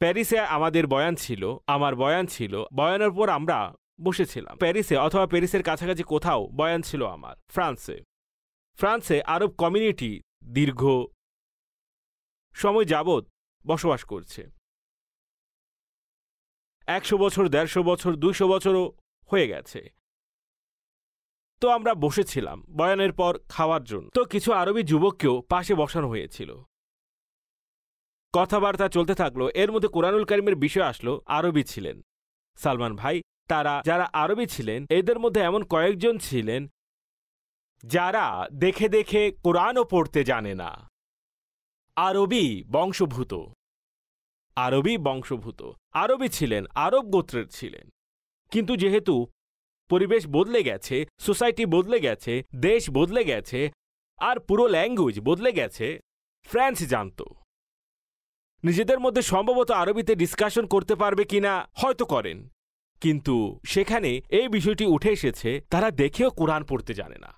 প্যারিসে আমাদের বয়ান ছিল আমার বয়ান ছিল বয়ানের পর আমরা বসেছিলাম প্যারিসে অথবা প্যারিসের কাছাকাছি কোথাও বয়ান ছিল আমার ফ্রান্সে ফ্রান্সে আরব কমিউনিটি দীর্ঘ সময় যাবৎ বসবাস করছে একশো বছর দেড়শো বছর দুইশো বছরও হয়ে গেছে তো আমরা বসেছিলাম বয়ানের পর খাওয়ার জন্য তো কিছু আরবি যুবককেও পাশে বসানো হয়েছিল কথাবার্তা চলতে থাকলো এর মধ্যে কোরআনুল করিমের বিষয় আসলো আরবি ছিলেন সালমান ভাই তারা যারা আরবি ছিলেন এদের মধ্যে এমন কয়েকজন ছিলেন যারা দেখে দেখে কোরআনও পড়তে জানে না আরবি বংশভূত আরবি বংশভূত আরবি ছিলেন আরব গোত্রের ছিলেন কিন্তু যেহেতু পরিবেশ বদলে গেছে সোসাইটি বদলে গেছে দেশ বদলে গেছে আর পুরো ল্যাঙ্গুয়েজ বদলে গেছে ফ্রান্স জানত নিজেদের মধ্যে সম্ভবত আরবিতে ডিসকাশন করতে পারবে কিনা হয়তো করেন কিন্তু সেখানে এই বিষয়টি উঠে এসেছে তারা দেখেও কোরআন পড়তে জানে না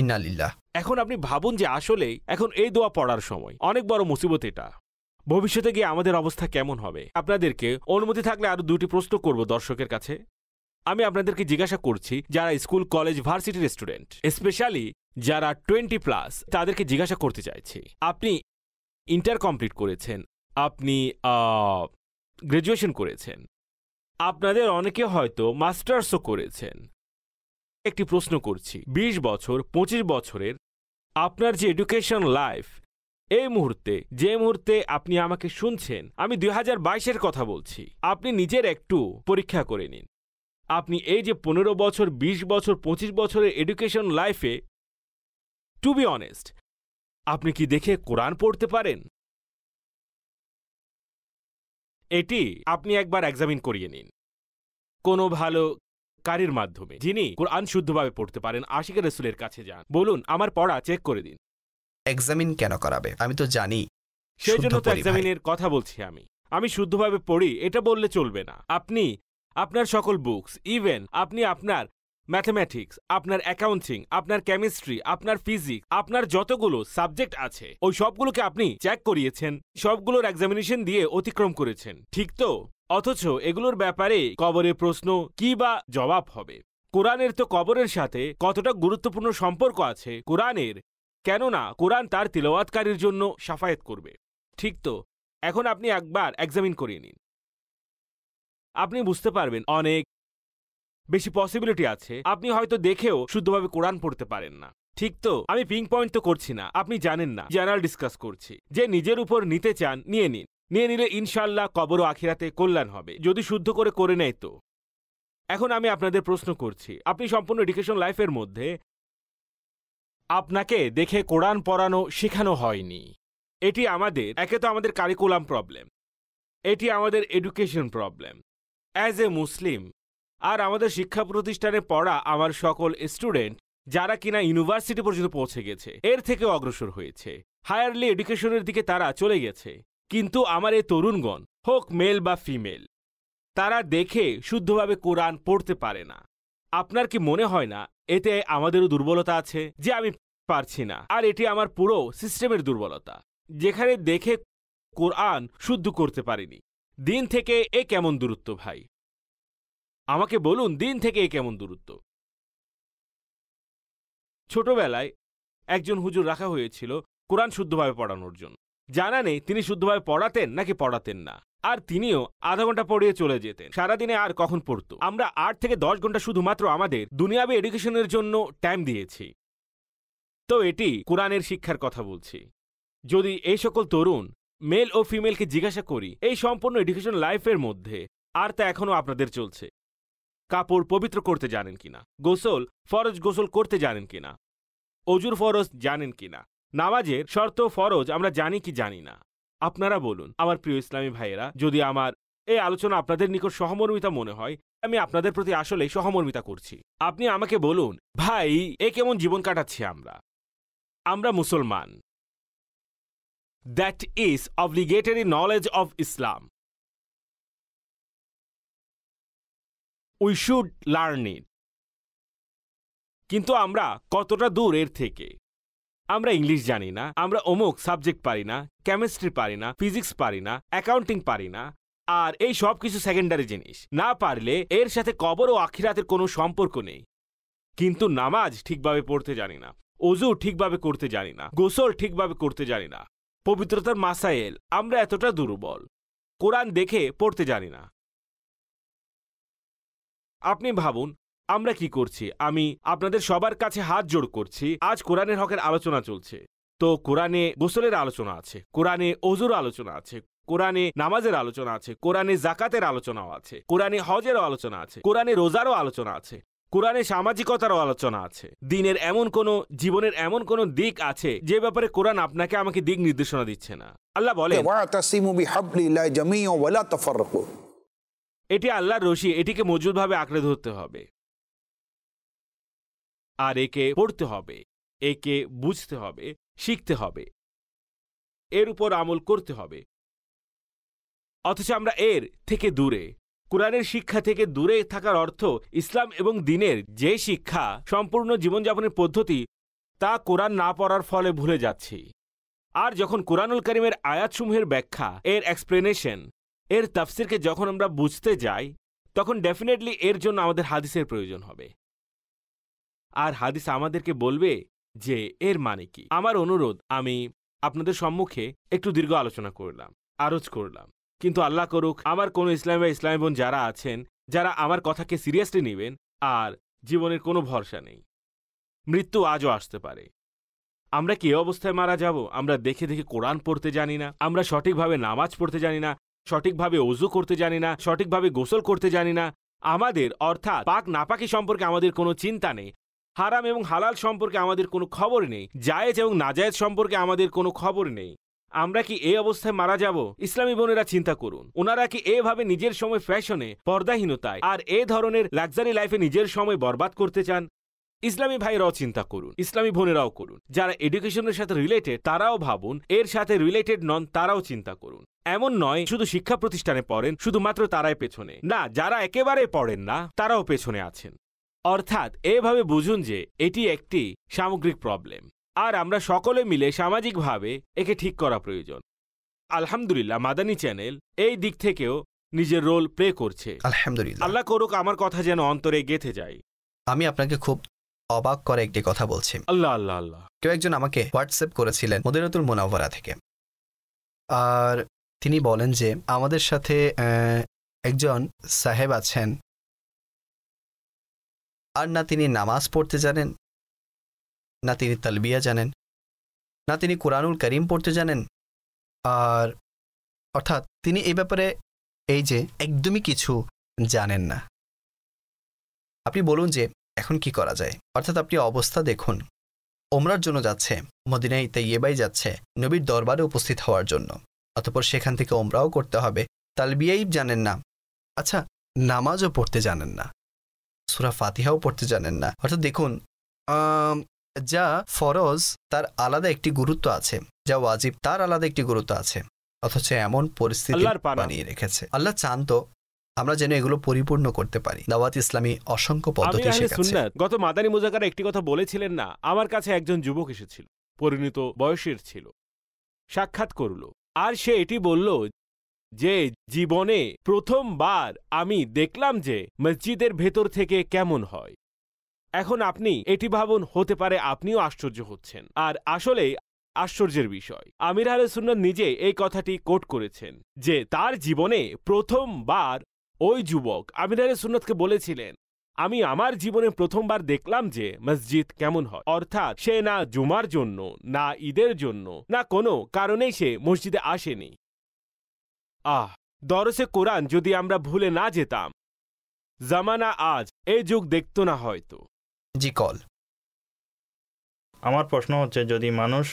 ইন্নালিল্লাহ এখন আপনি ভাবুন যে আসলেই এখন এই দোয়া পড়ার সময় অনেক বড় মুসিবত এটা ভবিষ্যতে গিয়ে আমাদের অবস্থা কেমন হবে আপনাদেরকে অনুমতি থাকলে আরও দুটি প্রশ্ন করব দর্শকের কাছে আমি আপনাদেরকে জিজ্ঞাসা করছি যারা স্কুল কলেজ ভার্সিটির স্টুডেন্ট স্পেশালি যারা টোয়েন্টি প্লাস তাদেরকে জিজ্ঞাসা করতে চাইছি আপনি ইন্টার কমপ্লিট করেছেন আপনি গ্র্যাজুয়েশন করেছেন আপনাদের অনেকে হয়তো মাস্টার্সও করেছেন একটি প্রশ্ন করছি ২০ বছর ২৫ বছরের আপনার যে এডুকেশন লাইফ এই মুহূর্তে যে মুহূর্তে আপনি আমাকে শুনছেন আমি দুই হাজার কথা বলছি আপনি নিজের একটু পরীক্ষা করে নিন আপনি এই যে পনেরো বছর ২০ বছর ২৫ বছরের এডুকেশন লাইফে টু বি অনেস্ট আপনি কি দেখে কোরআন পড়তে পারেন এটি আপনি একবার এক্সামিন করিয়ে নিন কোনো ভালো কারির মাধ্যমে যিনি কোরআন শুদ্ধভাবে পড়তে পারেন আশিকা রসুলের কাছে যান বলুন আমার পড়া চেক করে দিন এক্সামিন কেন করাবে আমি তো জানি সেই জন্য তো এক্সামিনের কথা বলছি আমি আমি শুদ্ধভাবে পড়ি এটা বললে চলবে না আপনি আপনার সকল বুকস ইভেন আপনি আপনার ম্যাথমেটিক্স আপনার অ্যাকাউন্টিং আপনার কেমিস্ট্রি আপনার ফিজিক্স আপনার যতগুলো সাবজেক্ট আছে ওই সবগুলোকে আপনি চেক করিয়েছেন সবগুলোর এক্সামিনেশন দিয়ে অতিক্রম করেছেন ঠিক তো অথচ এগুলোর ব্যাপারে কবরের প্রশ্ন কি বা জবাব হবে কোরআনের তো কবরের সাথে কতটা গুরুত্বপূর্ণ সম্পর্ক আছে কোরআনের কেননা কোরআন তার তিলওয়াতকারীর জন্য সাফায়েত করবে ঠিক তো এখন আপনি একবার এক্সামিন করিয়ে নিন আপনি বুঝতে পারবেন অনেক বেশি পসিবিলিটি আছে আপনি হয়তো দেখেও শুদ্ধভাবে কোরআন পড়তে পারেন না ঠিক তো আমি পিং পয়েন্ট তো করছি না আপনি জানেন না জেনারেল ডিসকাস করছি যে নিজের উপর নিতে চান নিয়ে নিন নিয়ে নিলে ইনশাল্লাহ কবর আখিরাতে কল্যাণ হবে যদি শুদ্ধ করে করে নেয় তো এখন আমি আপনাদের প্রশ্ন করছি আপনি সম্পূর্ণ এডুকেশন লাইফের মধ্যে আপনাকে দেখে কোরআন পড়ানো শেখানো হয়নি এটি আমাদের একে তো আমাদের কারিকুলাম প্রবলেম এটি আমাদের education problem as a Muslim আর আমাদের শিক্ষা প্রতিষ্ঠানে পড়া আমার সকল স্টুডেন্ট যারা কিনা ইউনিভার্সিটি পর্যন্ত পৌঁছে গেছে এর থেকে অগ্রসর হয়েছে হায়ারলি এডুকেশনের দিকে তারা চলে গেছে কিন্তু আমার এই তরুণগণ হোক মেল বা ফিমেল তারা দেখে শুদ্ধভাবে কোরআন পড়তে পারে না আপনার কি মনে হয় না এতে আমাদেরও দুর্বলতা আছে যে আমি পারছি না আর এটি আমার পুরো সিস্টেমের দুর্বলতা যেখানে দেখে কোরআন শুদ্ধ করতে পারিনি দিন থেকে এ কেমন দূরত্ব ভাই আমাকে বলুন দিন থেকে এ কেমন দূরত্ব ছোটবেলায় একজন হুজুর রাখা হয়েছিল কোরআন শুদ্ধভাবে পড়ানোর জন্য জানা নেই তিনি শুদ্ধভাবে পড়াতেন নাকি পড়াতেন না আর তিনিও আধা ঘন্টা পড়িয়ে চলে যেতেন সারাদিনে আর কখন পড়তো আমরা আট থেকে দশ ঘন্টা শুধুমাত্র আমাদের দুনিয়াবি এডুকেশনের জন্য টাইম দিয়েছি তো এটি কোরআনের শিক্ষার কথা বলছি যদি এই সকল তরুণ মেল ও ফিমেলকে জিজ্ঞাসা করি এই সম্পূর্ণ এডুকেশন লাইফের মধ্যে আর তা এখনও আপনাদের চলছে কাপড় পবিত্র করতে জানেন কিনা গোসল ফরজ গোসল করতে জানেন কিনা অজুর ফরজ জানেন কিনা নামাজের শর্ত ফরজ আমরা জানি কি জানি না আপনারা বলুন আমার প্রিয় ইসলামী ভাইয়েরা যদি আমার এই আলোচনা আপনাদের নিকট সহমর্মিতা মনে হয় আমি আপনাদের প্রতি আসলে সহমর্মিতা করছি আপনি আমাকে বলুন ভাই এ কেমন জীবন কাটাচ্ছি আমরা আমরা মুসলমান that is obligatory knowledge of Islam we should learn it কিন্তু আমরা কতটা দূর এর থেকে আমরা ইংলিশ জানি না আমরা অমুক সাবজেক্ট পারি না কেমিস্ট্রি পারি না ফিজিক্স পারি না অ্যাকাউন্টিং পারি না আর এই সব কিছু সেকেন্ডারি জিনিস না পারলে এর সাথে কবর ও আখিরাতের কোনো সম্পর্ক নেই কিন্তু নামাজ ঠিকভাবে পড়তে জানি না অজু ঠিকভাবে করতে জানি না গোসল ঠিকভাবে করতে জানি না পবিত্রতার মাসাইল আমরা এতটা দুর্বল কোরআন দেখে পড়তে জানি না আপনি ভাবুন আমরা কি করছি আমি আপনাদের সবার কাছে হাত জোড় করছি আজ কোরআনের হকের আলোচনা চলছে তো কোরআনে গোসলের আলোচনা আছে কোরআনে অজুর আলোচনা আছে কোরআনে নামাজের আলোচনা আছে কোরআনে জাকাতের আলোচনাও আছে কোরআনে হজেরও আলোচনা আছে কোরআনে রোজারও আলোচনা আছে কোরআনে সামাজিকতারও আলোচনা আছে দিনের এমন কোনো জীবনের এমন কোনো দিক আছে যে ব্যাপারে কোরআন আপনাকে আমাকে দিক নির্দেশনা দিচ্ছে না আল্লাহ বলে এটি আল্লাহর রশি এটিকে মজুদভাবে আঁকড়ে ধরতে হবে আর একে পড়তে হবে একে বুঝতে হবে শিখতে হবে এর উপর আমল করতে হবে অথচ আমরা এর থেকে দূরে কোরআনের শিক্ষা থেকে দূরে থাকার অর্থ ইসলাম এবং দিনের যে শিক্ষা সম্পূর্ণ জীবনযাপনের পদ্ধতি তা কোরআন না পড়ার ফলে ভুলে যাচ্ছি আর যখন কোরআনুল করিমের আয়াতসমূহের ব্যাখ্যা এর এক্সপ্লেনেশন এর তাফসিরকে যখন আমরা বুঝতে যাই তখন ডেফিনেটলি এর জন্য আমাদের হাদিসের প্রয়োজন হবে আর হাদিস আমাদেরকে বলবে যে এর মানে কি আমার অনুরোধ আমি আপনাদের সম্মুখে একটু দীর্ঘ আলোচনা করলাম আরজ করলাম কিন্তু আল্লাহ করুক আমার কোনো ইসলাম বা ইসলামী বোন যারা আছেন যারা আমার কথাকে সিরিয়াসলি নেবেন আর জীবনের কোনো ভরসা নেই মৃত্যু আজও আসতে পারে আমরা কি অবস্থায় মারা যাব আমরা দেখে দেখে কোরআন পড়তে জানি না আমরা সঠিকভাবে নামাজ পড়তে জানি না সঠিকভাবে অজু করতে জানি না সঠিকভাবে গোসল করতে জানি না আমাদের অর্থাৎ পাক নাপাকি সম্পর্কে আমাদের কোনো চিন্তা নেই হারাম এবং হালাল সম্পর্কে আমাদের কোনো খবর নেই জায়েজ এবং নাজায়েজ সম্পর্কে আমাদের কোনো খবর নেই আমরা কি এই অবস্থায় মারা যাব ইসলামী বোনেরা চিন্তা করুন ওনারা কি এভাবে নিজের সময় ফ্যাশনে পর্দাহীনতায় আর এ ধরনের লাক্সারি লাইফে নিজের সময় বরবাদ করতে চান ইসলামী ভাইরাও চিন্তা করুন ইসলামী বোনেরাও করুন যারা এডুকেশনের সাথে রিলেটেড তারাও ভাবুন এর সাথে রিলেটেড নন তারাও চিন্তা করুন এমন নয় শুধু শিক্ষা প্রতিষ্ঠানে পড়েন শুধুমাত্র তারাই পেছনে না যারা একেবারে পড়েন না তারাও পেছনে আছেন অর্থাৎ এভাবে বুঝুন যে এটি একটি সামগ্রিক প্রবলেম আর আমরা সকলে মিলে সামাজিকভাবে একে ঠিক করা প্রয়োজন আলহামদুলিল্লাহ মাদানী চ্যানেল এই দিক থেকেও নিজের রোল প্লে করছে আলহামদুলিল্লাহ আল্লাহ করুক আমার কথা যেন অন্তরে গেথে যায় আমি আপনাকে খুব অবাক করে একটি কথা বলছি আল্লাহ আল্লাহ আল্লাহ কেউ একজন আমাকে হোয়াটসঅ্যাপ করেছিলেন মদিনাতুল মোনাভরা থেকে আর তিনি বলেন যে আমাদের সাথে একজন সাহেব আছেন আর না তিনি নামাজ পড়তে জানেন না তিনি তালবিয়া জানেন না তিনি কোরআনুল করিম পড়তে জানেন আর অর্থাৎ তিনি এই ব্যাপারে এই যে একদমই কিছু জানেন না আপনি বলুন যে এখন কি করা যায় অর্থাৎ আপনি অবস্থা দেখুন ওমরার জন্য যাচ্ছে মদিনাই তাইয়েবাই যাচ্ছে নবীর দরবারে উপস্থিত হওয়ার জন্য অতপর সেখান থেকে ওমরাও করতে হবে তালবিয়াই জানেন না আচ্ছা নামাজও পড়তে জানেন না সুরা ফাতিহাও পড়তে জানেন না অর্থাৎ দেখুন যা ফরজ তার আলাদা একটি গুরুত্ব আছে যা ওয়াজিব তার আলাদা একটি গুরুত্ব আছে অথচ এমন পরিস্থিতি বানিয়ে রেখেছে আল্লাহ চান তো আমরা যেন এগুলো পরিপূর্ণ করতে পারি দাওয়াত ইসলামী অসংখ্য পদ্ধতি শেখাচ্ছে গত মাদানী মুজাকারা একটি কথা বলেছিলেন না আমার কাছে একজন যুবক এসেছিল পরিণত বয়সের ছিল সাক্ষাৎ করল আর সে এটি বলল যে জীবনে প্রথমবার আমি দেখলাম যে মসজিদের ভেতর থেকে কেমন হয় এখন আপনি এটি ভাবুন হতে পারে আপনিও আশ্চর্য হচ্ছেন আর আসলে আশ্চর্যের বিষয় আমির আলে সুন্নত নিজে এই কথাটি কোট করেছেন যে তার জীবনে প্রথমবার ওই যুবক আমির আলে সুন্নতকে বলেছিলেন আমি আমার জীবনে প্রথমবার দেখলাম যে মসজিদ কেমন হয় অর্থাৎ সে না জুমার জন্য না ঈদের জন্য না কোনো কারণেই সে মসজিদে আসেনি আহ দরসে কোরআন যদি আমরা ভুলে না যেতাম জামানা আজ এই যুগ দেখত না হয়তো জি কল আমার প্রশ্ন হচ্ছে যদি মানুষ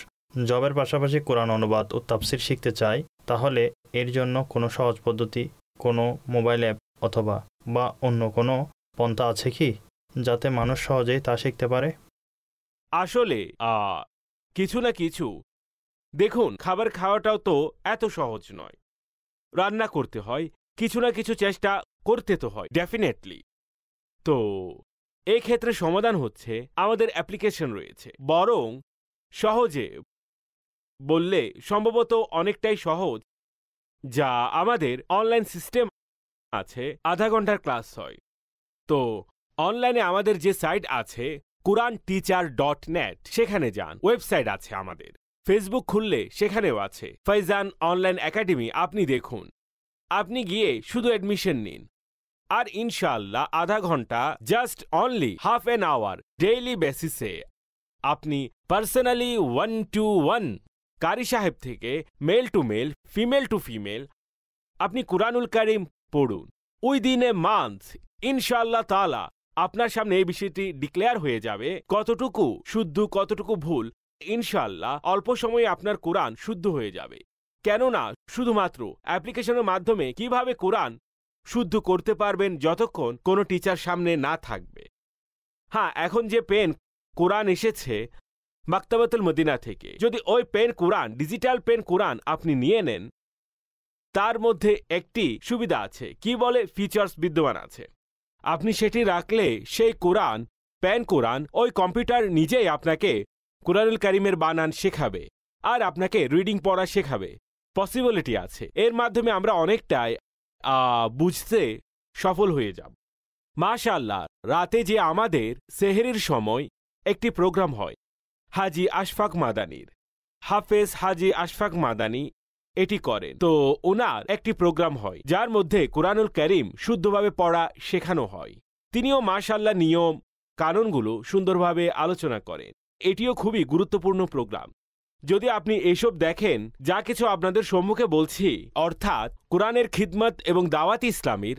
জবের পাশাপাশি কোরআন অনুবাদ ও তাফসির শিখতে চায় তাহলে এর জন্য কোনো সহজ পদ্ধতি কোনো মোবাইল অ্যাপ অথবা বা অন্য কোনো পন্থা আছে কি যাতে মানুষ সহজেই তা শিখতে পারে আসলে কিছু না কিছু দেখুন খাবার খাওয়াটাও তো এত সহজ নয় রান্না করতে হয় কিছু না কিছু চেষ্টা করতে তো হয় ডেফিনেটলি তো এই ক্ষেত্রে সমাধান হচ্ছে আমাদের অ্যাপ্লিকেশন রয়েছে বরং সহজে বললে সম্ভবত অনেকটাই সহজ যা আমাদের অনলাইন সিস্টেম আছে আধা ঘন্টার ক্লাস হয় তো অনলাইনে আমাদের যে সাইট আছে কোরআন টিচার ডট নেট সেখানে যান ওয়েবসাইট আছে আমাদের ফেসবুক খুললে সেখানেও আছে ফাইজান অনলাইন একাডেমি আপনি দেখুন আপনি গিয়ে শুধু অ্যাডমিশন নিন আর ইনশাল্লাহ আধা ঘন্টা just only half an hour daily বেসিসে আপনি পার্সোনালি ওয়ান টু ওয়ান কারি সাহেব থেকে male to male female to female আপনি কুরআনুল কারিম পড়ুন ওই দিনে মান্থ ইনশাল্লাহ তালা আপনার সামনে এই বিষয়টি ডিক্লেয়ার হয়ে যাবে কতটুকু শুদ্ধ কতটুকু ভুল ইনশাল্লাহ অল্প সময়ে আপনার কোরআন শুদ্ধ হয়ে যাবে কেননা শুধুমাত্র অ্যাপ্লিকেশনের মাধ্যমে কিভাবে কোরআন শুদ্ধ করতে পারবেন যতক্ষণ কোনো টিচার সামনে না থাকবে হ্যাঁ এখন যে পেন কোরআন এসেছে মাক্তাবাতুল মদিনা থেকে যদি ওই pen Quran digital pen Quran আপনি নিয়ে নেন তার মধ্যে একটি সুবিধা আছে কি বলে ফিচার্স বিদ্যমান আছে আপনি সেটি রাখলে সেই কোরআন প্যান কোরআন ওই কম্পিউটার নিজেই আপনাকে কোরআনুল কারিমের বানান শেখাবে আর আপনাকে রিডিং পড়া শেখাবে পসিবিলিটি আছে এর মাধ্যমে আমরা অনেকটাই বুঝতে সফল হয়ে যাব মাশাল্লাহ রাতে যে আমাদের সেহেরির সময় একটি প্রোগ্রাম হয় হাজি আশফাক মাদানির হাফেজ হাজি আশফাক মাদানি এটি করে তো ওনার একটি প্রোগ্রাম হয় যার মধ্যে কোরআনুল করিম শুদ্ধভাবে পড়া শেখানো হয় তিনিও মাশাল্লাহ নিয়ম কারণগুলো সুন্দরভাবে আলোচনা করেন এটিও খুবই গুরুত্বপূর্ণ প্রোগ্রাম যদি আপনি এসব দেখেন যা কিছু আপনাদের সম্মুখে বলছি অর্থাৎ কোরআনের খিদমত এবং দাওয়াত ইসলামীর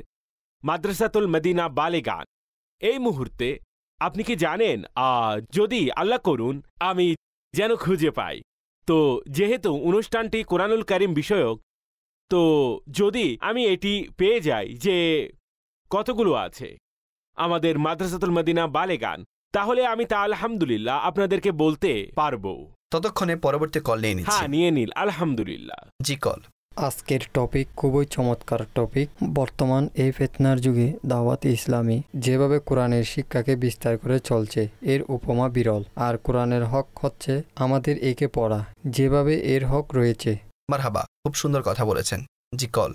মাদ্রাসাতুল মদিনা বালেগান এই মুহূর্তে আপনি কি জানেন আ যদি আল্লাহ করুন আমি যেন খুঁজে পাই তো যেহেতু অনুষ্ঠানটি কোরআনুল করিম বিষয়ক তো যদি আমি এটি পেয়ে যাই যে কতগুলো আছে আমাদের মাদ্রাসাতুল মদিনা বালেগান তাহলে আমি তা আলহামদুলিল্লাহ আপনাদেরকে বলতে পারবো ততক্ষণে পরবর্তী কল নিয়ে নিচ্ছি হ্যাঁ নিয়ে নিন আলহামদুলিল্লাহ জি কল আজকের টপিক খুবই চমৎকার টপিক বর্তমান এই ফেতনার যুগে দাওয়াত ইসলামী যেভাবে কোরআনের শিক্ষাকে বিস্তার করে চলছে এর উপমা বিরল আর কোরআনের হক হচ্ছে আমাদের একে পড়া যেভাবে এর হক রয়েছে মারহাবা খুব সুন্দর কথা বলেছেন জি কল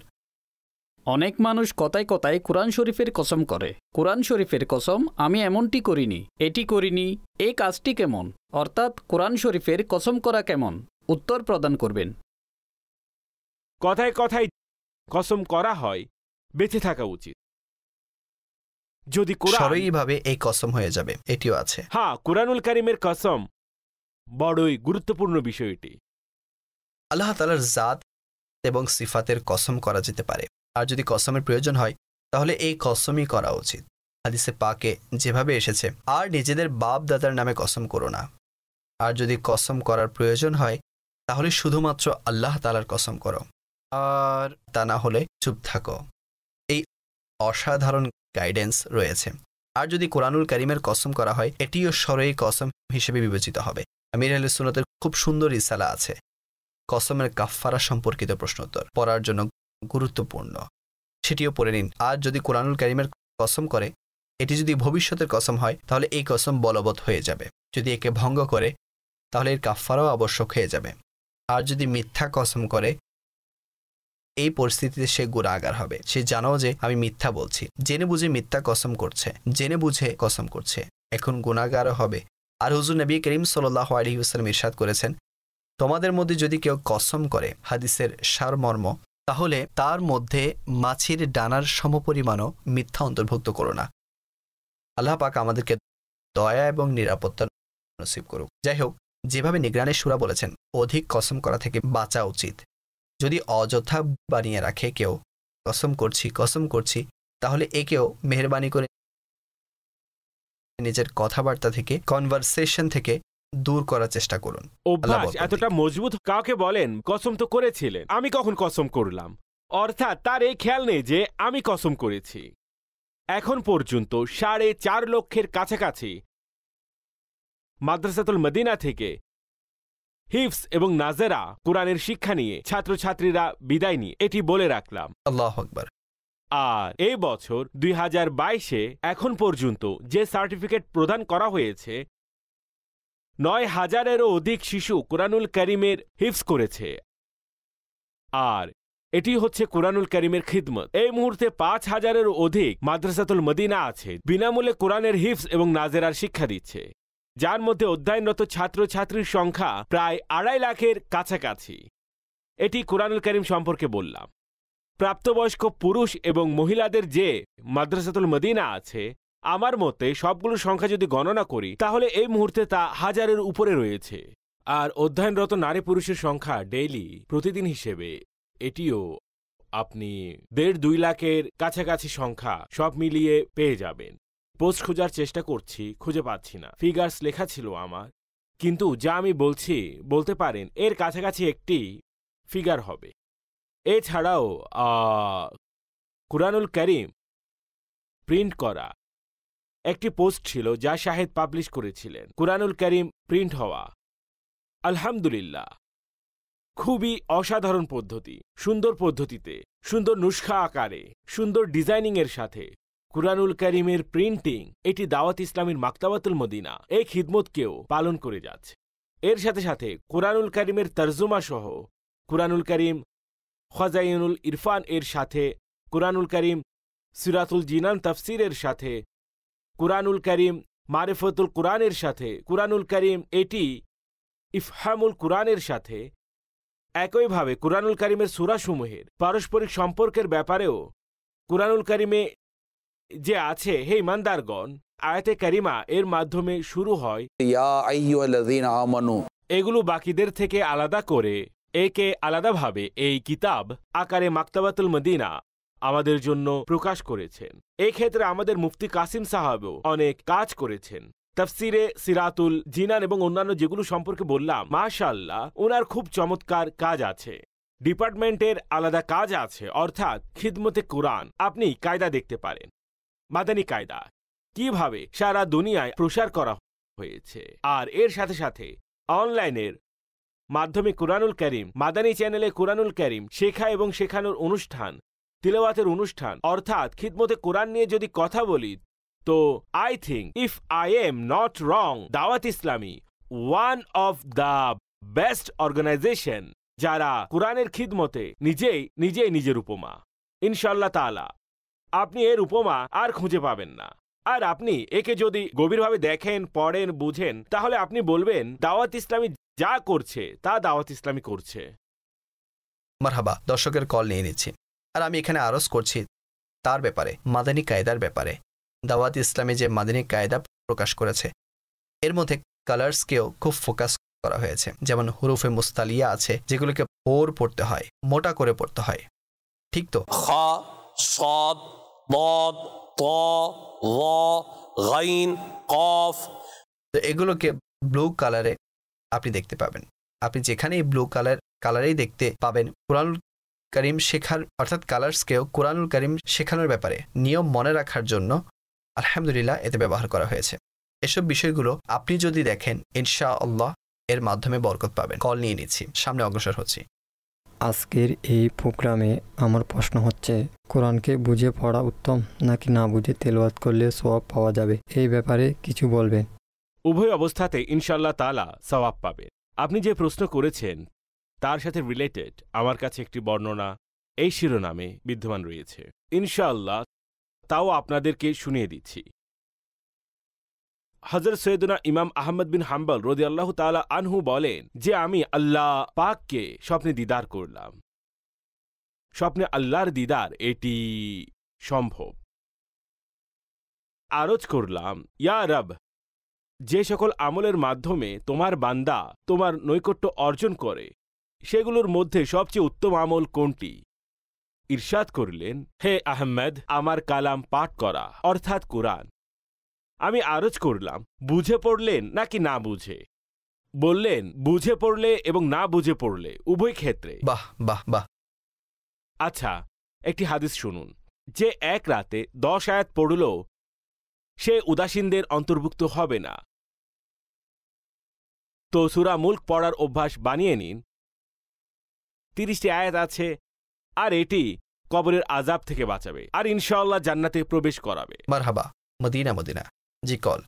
অনেক মানুষ কথায় কথায় কোরআন শরীফের কসম করে কোরআন শরীফের কসম আমি এমনটি করিনি এটি করিনি এই কাজটি কেমন অর্থাৎ কোরআন শরীফের কসম করা কেমন উত্তর প্রদান করবেন কথায় কথায় কসম করা হয় বেঁচে থাকা উচিত যদি কোরআনভাবে এই কসম হয়ে যাবে এটিও আছে হ্যাঁ কোরআনুল কারিমের কসম বড়ই গুরুত্বপূর্ণ বিষয়টি আল্লাহ তালার জাত এবং সিফাতের কসম করা যেতে পারে আর যদি কসমের প্রয়োজন হয় তাহলে এই কসমই করা উচিত হাদিসে পাকে যেভাবে এসেছে আর নিজেদের বাপ দাদার নামে কসম করো না আর যদি কসম করার প্রয়োজন হয় তাহলে শুধুমাত্র আল্লাহ তালার কসম করো আর তা না হলে চুপ থাকো এই অসাধারণ গাইডেন্স রয়েছে আর যদি কোরআনুল করিমের কসম করা হয় এটিও স্বরেই কসম হিসেবে বিবেচিত হবে আমির আল সুনতের খুব সুন্দর ইসালা আছে কসমের কাফফারা সম্পর্কিত প্রশ্নোত্তর পড়ার জন্য গুরুত্বপূর্ণ সেটিও পড়ে নিন আর যদি কোরআনুল করিমের কসম করে এটি যদি ভবিষ্যতের কসম হয় তাহলে এই কসম বলবৎ হয়ে যাবে যদি একে ভঙ্গ করে তাহলে এর কাফফারাও আবশ্যক হয়ে যাবে আর যদি মিথ্যা কসম করে এই পরিস্থিতিতে সে গোড়াগার হবে সে জানাও যে আমি মিথ্যা বলছি জেনে বুঝে মিথ্যা কসম করছে জেনে বুঝে কসম করছে এখন গুণাগার হবে আর হুজুর নবী করিম সাল্লাহ আলী হুসলাম ইরশাদ করেছেন তোমাদের মধ্যে যদি কেউ কসম করে হাদিসের সারমর্ম তাহলে তার মধ্যে মাছির ডানার সমপরিমাণও মিথ্যা অন্তর্ভুক্ত করো না আল্লাহ আমাদেরকে দয়া এবং নিরাপত্তা নসিব করুক যাই হোক যেভাবে নিগ্রানের সুরা বলেছেন অধিক কসম করা থেকে বাঁচা উচিত যদি অযথা বানিয়ে রাখে কেউ কসম করছি কসম করছি তাহলে একেও মেহরবানি করে নিজের কথাবার্তা থেকে কনভারসেশন থেকে দূর করার চেষ্টা করুন এতটা মজবুত কাউকে বলেন কসম তো করেছিলেন আমি কখন কসম করলাম অর্থাৎ তার এই খেয়াল নেই যে আমি কসম করেছি এখন পর্যন্ত সাড়ে চার লক্ষের কাছাকাছি মাদ্রাসাতুল মদিনা থেকে হিফস এবং নাজেরা কোরআনের শিক্ষা নিয়ে ছাত্রছাত্রীরা বিদায় নিয়ে এটি বলে রাখলাম আল্লাহ আকবর আর এই বছর দুই হাজার বাইশে এখন পর্যন্ত যে সার্টিফিকেট প্রদান করা হয়েছে নয় হাজারেরও অধিক শিশু কোরআনুল করিমের হিফস করেছে আর এটি হচ্ছে কোরআনুল করিমের খিদমত এই মুহূর্তে পাঁচ হাজারের অধিক মাদ্রাসাতুল মদিনা আছে বিনামূল্যে কোরআনের হিফস এবং নাজেরার শিক্ষা দিচ্ছে যার মধ্যে অধ্যয়নরত ছাত্রছাত্রীর সংখ্যা প্রায় আড়াই লাখের কাছাকাছি এটি কোরআনুল করিম সম্পর্কে বললাম প্রাপ্তবয়স্ক পুরুষ এবং মহিলাদের যে মাদ্রাসাতুল মদিনা আছে আমার মতে সবগুলো সংখ্যা যদি গণনা করি তাহলে এই মুহূর্তে তা হাজারের উপরে রয়েছে আর অধ্যয়নরত নারী পুরুষের সংখ্যা ডেইলি প্রতিদিন হিসেবে এটিও আপনি দেড় দুই লাখের কাছাকাছি সংখ্যা সব মিলিয়ে পেয়ে যাবেন পোস্ট খোঁজার চেষ্টা করছি খুঁজে পাচ্ছি না ফিগার্স লেখা ছিল আমার কিন্তু যা আমি বলছি বলতে পারেন এর কাছাকাছি একটি ফিগার হবে এছাড়াও কুরআনুল করিম প্রিন্ট করা একটি পোস্ট ছিল যা শাহেদ পাবলিশ করেছিলেন কুরআনুল করিম প্রিন্ট হওয়া আলহামদুলিল্লাহ খুবই অসাধারণ পদ্ধতি সুন্দর পদ্ধতিতে সুন্দর নুস্খা আকারে সুন্দর ডিজাইনিংয়ের সাথে কুরআনুল করিমের প্রিন্টিং এটি দাওয়াত ইসলামীর মাক্তাবাতুল মদিনা এই খিদমতকেও পালন করে যাচ্ছে এর সাথে সাথে কোরআনুল করিমের তরজুমা সহ কুরআনুল করিম খজাইনুল ইরফান এর সাথে কোরআনুল করিম সিরাতুল জিনান তফসিরের সাথে কুরআনুল করিম মারেফতুল কুরআনের সাথে কুরআনুল করিম এটি ইফহামুল কুরআনের সাথে একইভাবে কুরআনুল করিমের সুরাসমূহের পারস্পরিক সম্পর্কের ব্যাপারেও কুরআনুল করিমে যে আছে হে ইমানদারগণ আয়াতে করিমা এর মাধ্যমে শুরু হয় এগুলো বাকিদের থেকে আলাদা করে একে আলাদাভাবে এই কিতাব আকারে মাক্তাবাতুল মদিনা আমাদের জন্য প্রকাশ করেছেন এক্ষেত্রে আমাদের মুফতি কাসিম সাহাবও অনেক কাজ করেছেন তফসিরে সিরাতুল জিনান এবং অন্যান্য যেগুলো সম্পর্কে বললাম মাশাল্লাহ ওনার খুব চমৎকার কাজ আছে ডিপার্টমেন্টের আলাদা কাজ আছে অর্থাৎ খিদমতে কোরআন আপনি কায়দা দেখতে পারেন মাদানী কায়দা কিভাবে সারা দুনিয়ায় প্রসার করা হয়েছে আর এর সাথে সাথে অনলাইনের মাধ্যমে কোরআনুল করিম মাদানী চ্যানেলে কোরআনুল করিম শেখা এবং শেখানোর অনুষ্ঠান তিলাওয়াতের অনুষ্ঠান অর্থাৎ খিদমতে কোরআন নিয়ে যদি কথা বলি তো I think if I am not wrong Dawat Islami one of the best organization যারা কোরআনের খিদমতে নিজেই নিজেই নিজের উপমা ইনশাল্লাহ তালা আপনি এর উপমা আর খুঁজে পাবেন না আর আপনি একে যদি গভীরভাবে দেখেন পড়েন বুঝেন তাহলে আপনি বলবেন দাওয়াত ইসলামী যা করছে তা দাওয়াত ইসলামী করছে মারহাবা দর্শকের কল নিয়ে নিচ্ছি আর আমি এখানে আরজ করছি তার ব্যাপারে মাদানী কায়দার ব্যাপারে দাওয়াত ইসলামে যে মাদানী কায়দা প্রকাশ করেছে এর মধ্যে কালার্সকেও খুব ফোকাস করা হয়েছে যেমন হুরুফে মুস্তালিয়া আছে যেগুলোকে ভোর পড়তে হয় মোটা করে পড়তে হয় ঠিক তো সদ কফ তো এগুলোকে ব্লু কালারে আপনি দেখতে পাবেন আপনি যেখানেই ব্লু কালার কালারেই দেখতে পাবেন কোরআন করিম শেখার অর্থাৎ কালার্সকেও কোরআনুল করিম শেখানোর ব্যাপারে নিয়ম মনে রাখার জন্য আলহামদুলিল্লাহ এতে ব্যবহার করা হয়েছে এসব বিষয়গুলো আপনি যদি দেখেন ইনশা আল্লাহ এর মাধ্যমে বরকত পাবেন কল নিয়ে নিচ্ছি সামনে অগ্রসর হচ্ছি আজকের এই প্রোগ্রামে আমার প্রশ্ন হচ্ছে কোরআনকে বুঝে পড়া উত্তম নাকি না বুঝে তেলওয়াত করলে সোয়াব পাওয়া যাবে এই ব্যাপারে কিছু বলবেন উভয় অবস্থাতে ইনশাল্লাহ তালা সওয়াব পাবে আপনি যে প্রশ্ন করেছেন তার সাথে রিলেটেড আমার কাছে একটি বর্ণনা এই শিরোনামে বিদ্যমান রয়েছে ইনশাআল্লাহ তাও আপনাদেরকে শুনিয়ে দিচ্ছি হজর সৈয়দনা ইমাম আহমদ বিন হাম্বল রদি আল্লাহ তালা আনহু বলেন যে আমি আল্লাহ পাককে স্বপ্নে দিদার করলাম স্বপ্নে আল্লাহর দিদার এটি সম্ভব আরজ করলাম ইয়া রব যে সকল আমলের মাধ্যমে তোমার বান্দা তোমার নৈকট্য অর্জন করে সেগুলোর মধ্যে সবচেয়ে উত্তম আমল কোনটি ইরশাদ করলেন হে আহমেদ আমার কালাম পাঠ করা অর্থাৎ কোরআন আমি আরজ করলাম বুঝে পড়লেন নাকি না বুঝে বললেন বুঝে পড়লে এবং না বুঝে পড়লে উভয় ক্ষেত্রে বাহ বাহ বাহ আচ্ছা একটি হাদিস শুনুন যে এক রাতে দশ আয়াত পড়ল সে উদাসীনদের অন্তর্ভুক্ত হবে না তো সুরা মুল্ক পড়ার অভ্যাস বানিয়ে নিন তিরিশটি আয়াত আছে আর এটি কবরের আজাব থেকে বাঁচাবে আর ইনশাআল্লাহ জান্নাতে প্রবেশ করাবে মারহাবা মদিনা মদিনা জি কল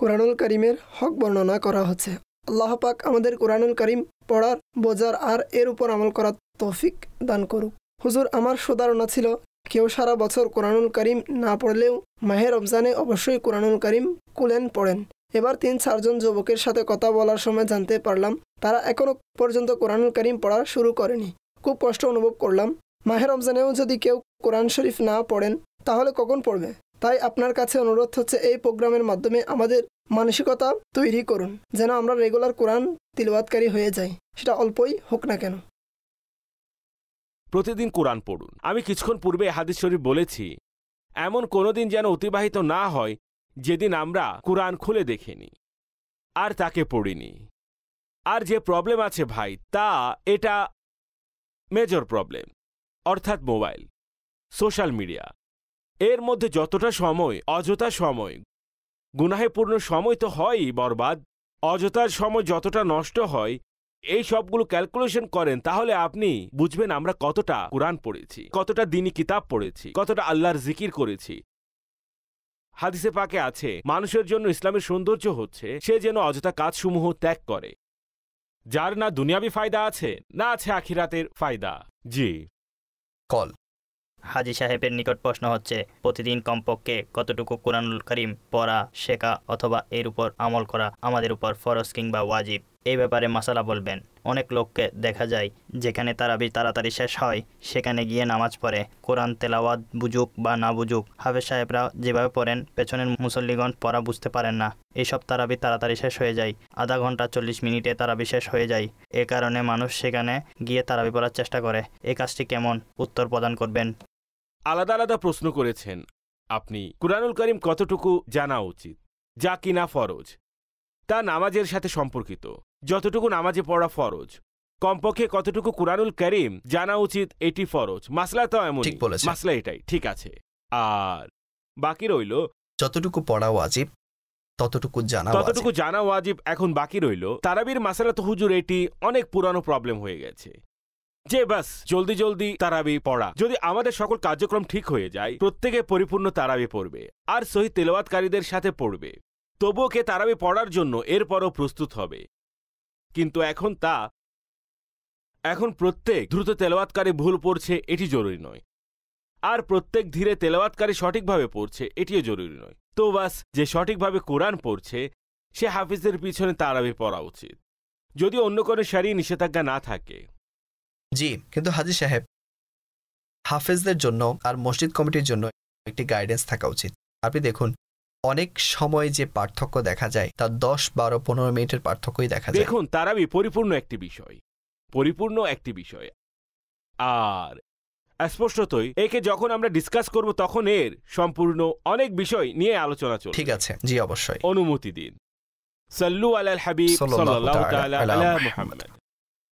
কোরআনুল করিমের হক বর্ণনা করা হচ্ছে আল্লাহ পাক আমাদের কোরআনুল করিম পড়ার বোঝার আর এর উপর আমল করার তৌফিক দান করুক হুজুর আমার সুধারণা ছিল কেউ সারা বছর কোরআনুল করিম না পড়লেও মাহের রমজানে অবশ্যই কোরআনুল করিম কুলেন পড়েন এবার তিন চারজন যুবকের সাথে কথা বলার সময় জানতে পারলাম তারা এখনও পর্যন্ত কোরআনুল করিম পড়া শুরু করেনি খুব কষ্ট অনুভব করলাম মাহের রমজানেও যদি কেউ কোরআন শরীফ না পড়েন তাহলে কখন পড়বে তাই আপনার কাছে অনুরোধ হচ্ছে এই প্রোগ্রামের মাধ্যমে আমাদের মানসিকতা তৈরি করুন যেন আমরা রেগুলার কোরআন তিলবাতকারী হয়ে যাই সেটা অল্পই হোক না কেন প্রতিদিন কোরআন পড়ুন আমি কিছুক্ষণ পূর্বে হাদিস শরীফ বলেছি এমন কোনো দিন যেন অতিবাহিত না হয় যেদিন আমরা কোরআন খুলে দেখিনি আর তাকে পড়িনি আর যে প্রবলেম আছে ভাই তা এটা মেজর প্রবলেম অর্থাৎ মোবাইল সোশ্যাল মিডিয়া এর মধ্যে যতটা সময় অযথা সময় গুনাহেপূর্ণ সময় তো হয়ই বরবাদ অযথার সময় যতটা নষ্ট হয় এই সবগুলো ক্যালকুলেশন করেন তাহলে আপনি বুঝবেন আমরা কতটা কোরআন পড়েছি কতটা দিনী কিতাব পড়েছি কতটা আল্লাহর জিকির করেছি হাদিসে পাকে আছে মানুষের জন্য ইসলামের সৌন্দর্য হচ্ছে সে যেন অযথা কাজসমূহ ত্যাগ করে যার না দুনিয়াবি ফায়দা আছে না আছে আখিরাতের ফায়দা জি কল হাজি সাহেবের নিকট প্রশ্ন হচ্ছে প্রতিদিন কমপক্ষে কতটুকু কোরআনুল করিম পড়া শেখা অথবা এর উপর আমল করা আমাদের উপর ফরজ কিংবা ওয়াজিব এই ব্যাপারে মশালা বলবেন অনেক লোককে দেখা যায় যেখানে তারাবি তাড়াতাড়ি শেষ হয় সেখানে গিয়ে নামাজ পড়ে কোরআন তেলাওয়াত বুঝুক বা না বুঝুক হাফেজ সাহেবরা যেভাবে পড়েন পেছনের মুসল্লিগণ পড়া বুঝতে পারেন না এসব তারাবি তাড়াতাড়ি শেষ হয়ে যায় আধা ঘন্টা চল্লিশ মিনিটে তারাবি শেষ হয়ে যায় এ কারণে মানুষ সেখানে গিয়ে তারাবি পড়ার চেষ্টা করে এ কাজটি কেমন উত্তর প্রদান করবেন আলাদা আলাদা প্রশ্ন করেছেন আপনি কুরআনুল করিম কতটুকু জানা উচিত যা কিনা ফরজ তা নামাজের সাথে সম্পর্কিত যতটুকু নামাজে পড়া ফরজ কমপক্ষে কতটুকু কুরানুল করিম জানা উচিত এটি ফরজ মাসলা তো এমন ঠিক মাসলা এটাই ঠিক আছে আর বাকি রইল যতটুকু পড়া ওয়াজিব ততটুকু জানা ততটুকু জানা ওয়াজিব এখন বাকি রইল তারাবির মাসালা তো হুজুর এটি অনেক পুরানো প্রবলেম হয়ে গেছে যে বাস জলদি জলদি তারাবি পড়া যদি আমাদের সকল কার্যক্রম ঠিক হয়ে যায় প্রত্যেকে পরিপূর্ণ তারাবি পড়বে আর সহি তেলাওয়াতকারীদের সাথে পড়বে তবুও কে তারাবি পড়ার জন্য এরপরও প্রস্তুত হবে কিন্তু এখন তা এখন প্রত্যেক দ্রুত তেলওয়াতকারী ভুল পড়ছে এটি জরুরি নয় আর প্রত্যেক ধীরে তেলওয়াতকারী সঠিকভাবে পড়ছে এটিও জরুরি নয় তো বাস যে সঠিকভাবে কোরআন পড়ছে সে হাফিজের পিছনে তারাবি পড়া উচিত যদি অন্য কোনো সারি নিষেধাজ্ঞা না থাকে জি কিন্তু হাজি সাহেব হাফেজদের জন্য আর মসজিদ কমিটির জন্য একটি গাইডেন্স থাকা উচিত আপনি দেখুন অনেক সময় যে পার্থক্য দেখা যায় তার দশ বারো পনেরো মিনিটের পার্থক্যই দেখা যায় দেখুন তারাবি পরিপূর্ণ একটি বিষয় পরিপূর্ণ একটি বিষয় আর স্পষ্টতই একে যখন আমরা ডিসকাস করব তখন এর সম্পূর্ণ অনেক বিষয় নিয়ে আলোচনা চলবে ঠিক আছে জি অবশ্যই অনুমতি দিন সাল্লু আলাল হাবিব সাল্লাল্লাহু তাআলা আলা মুহাম্মদ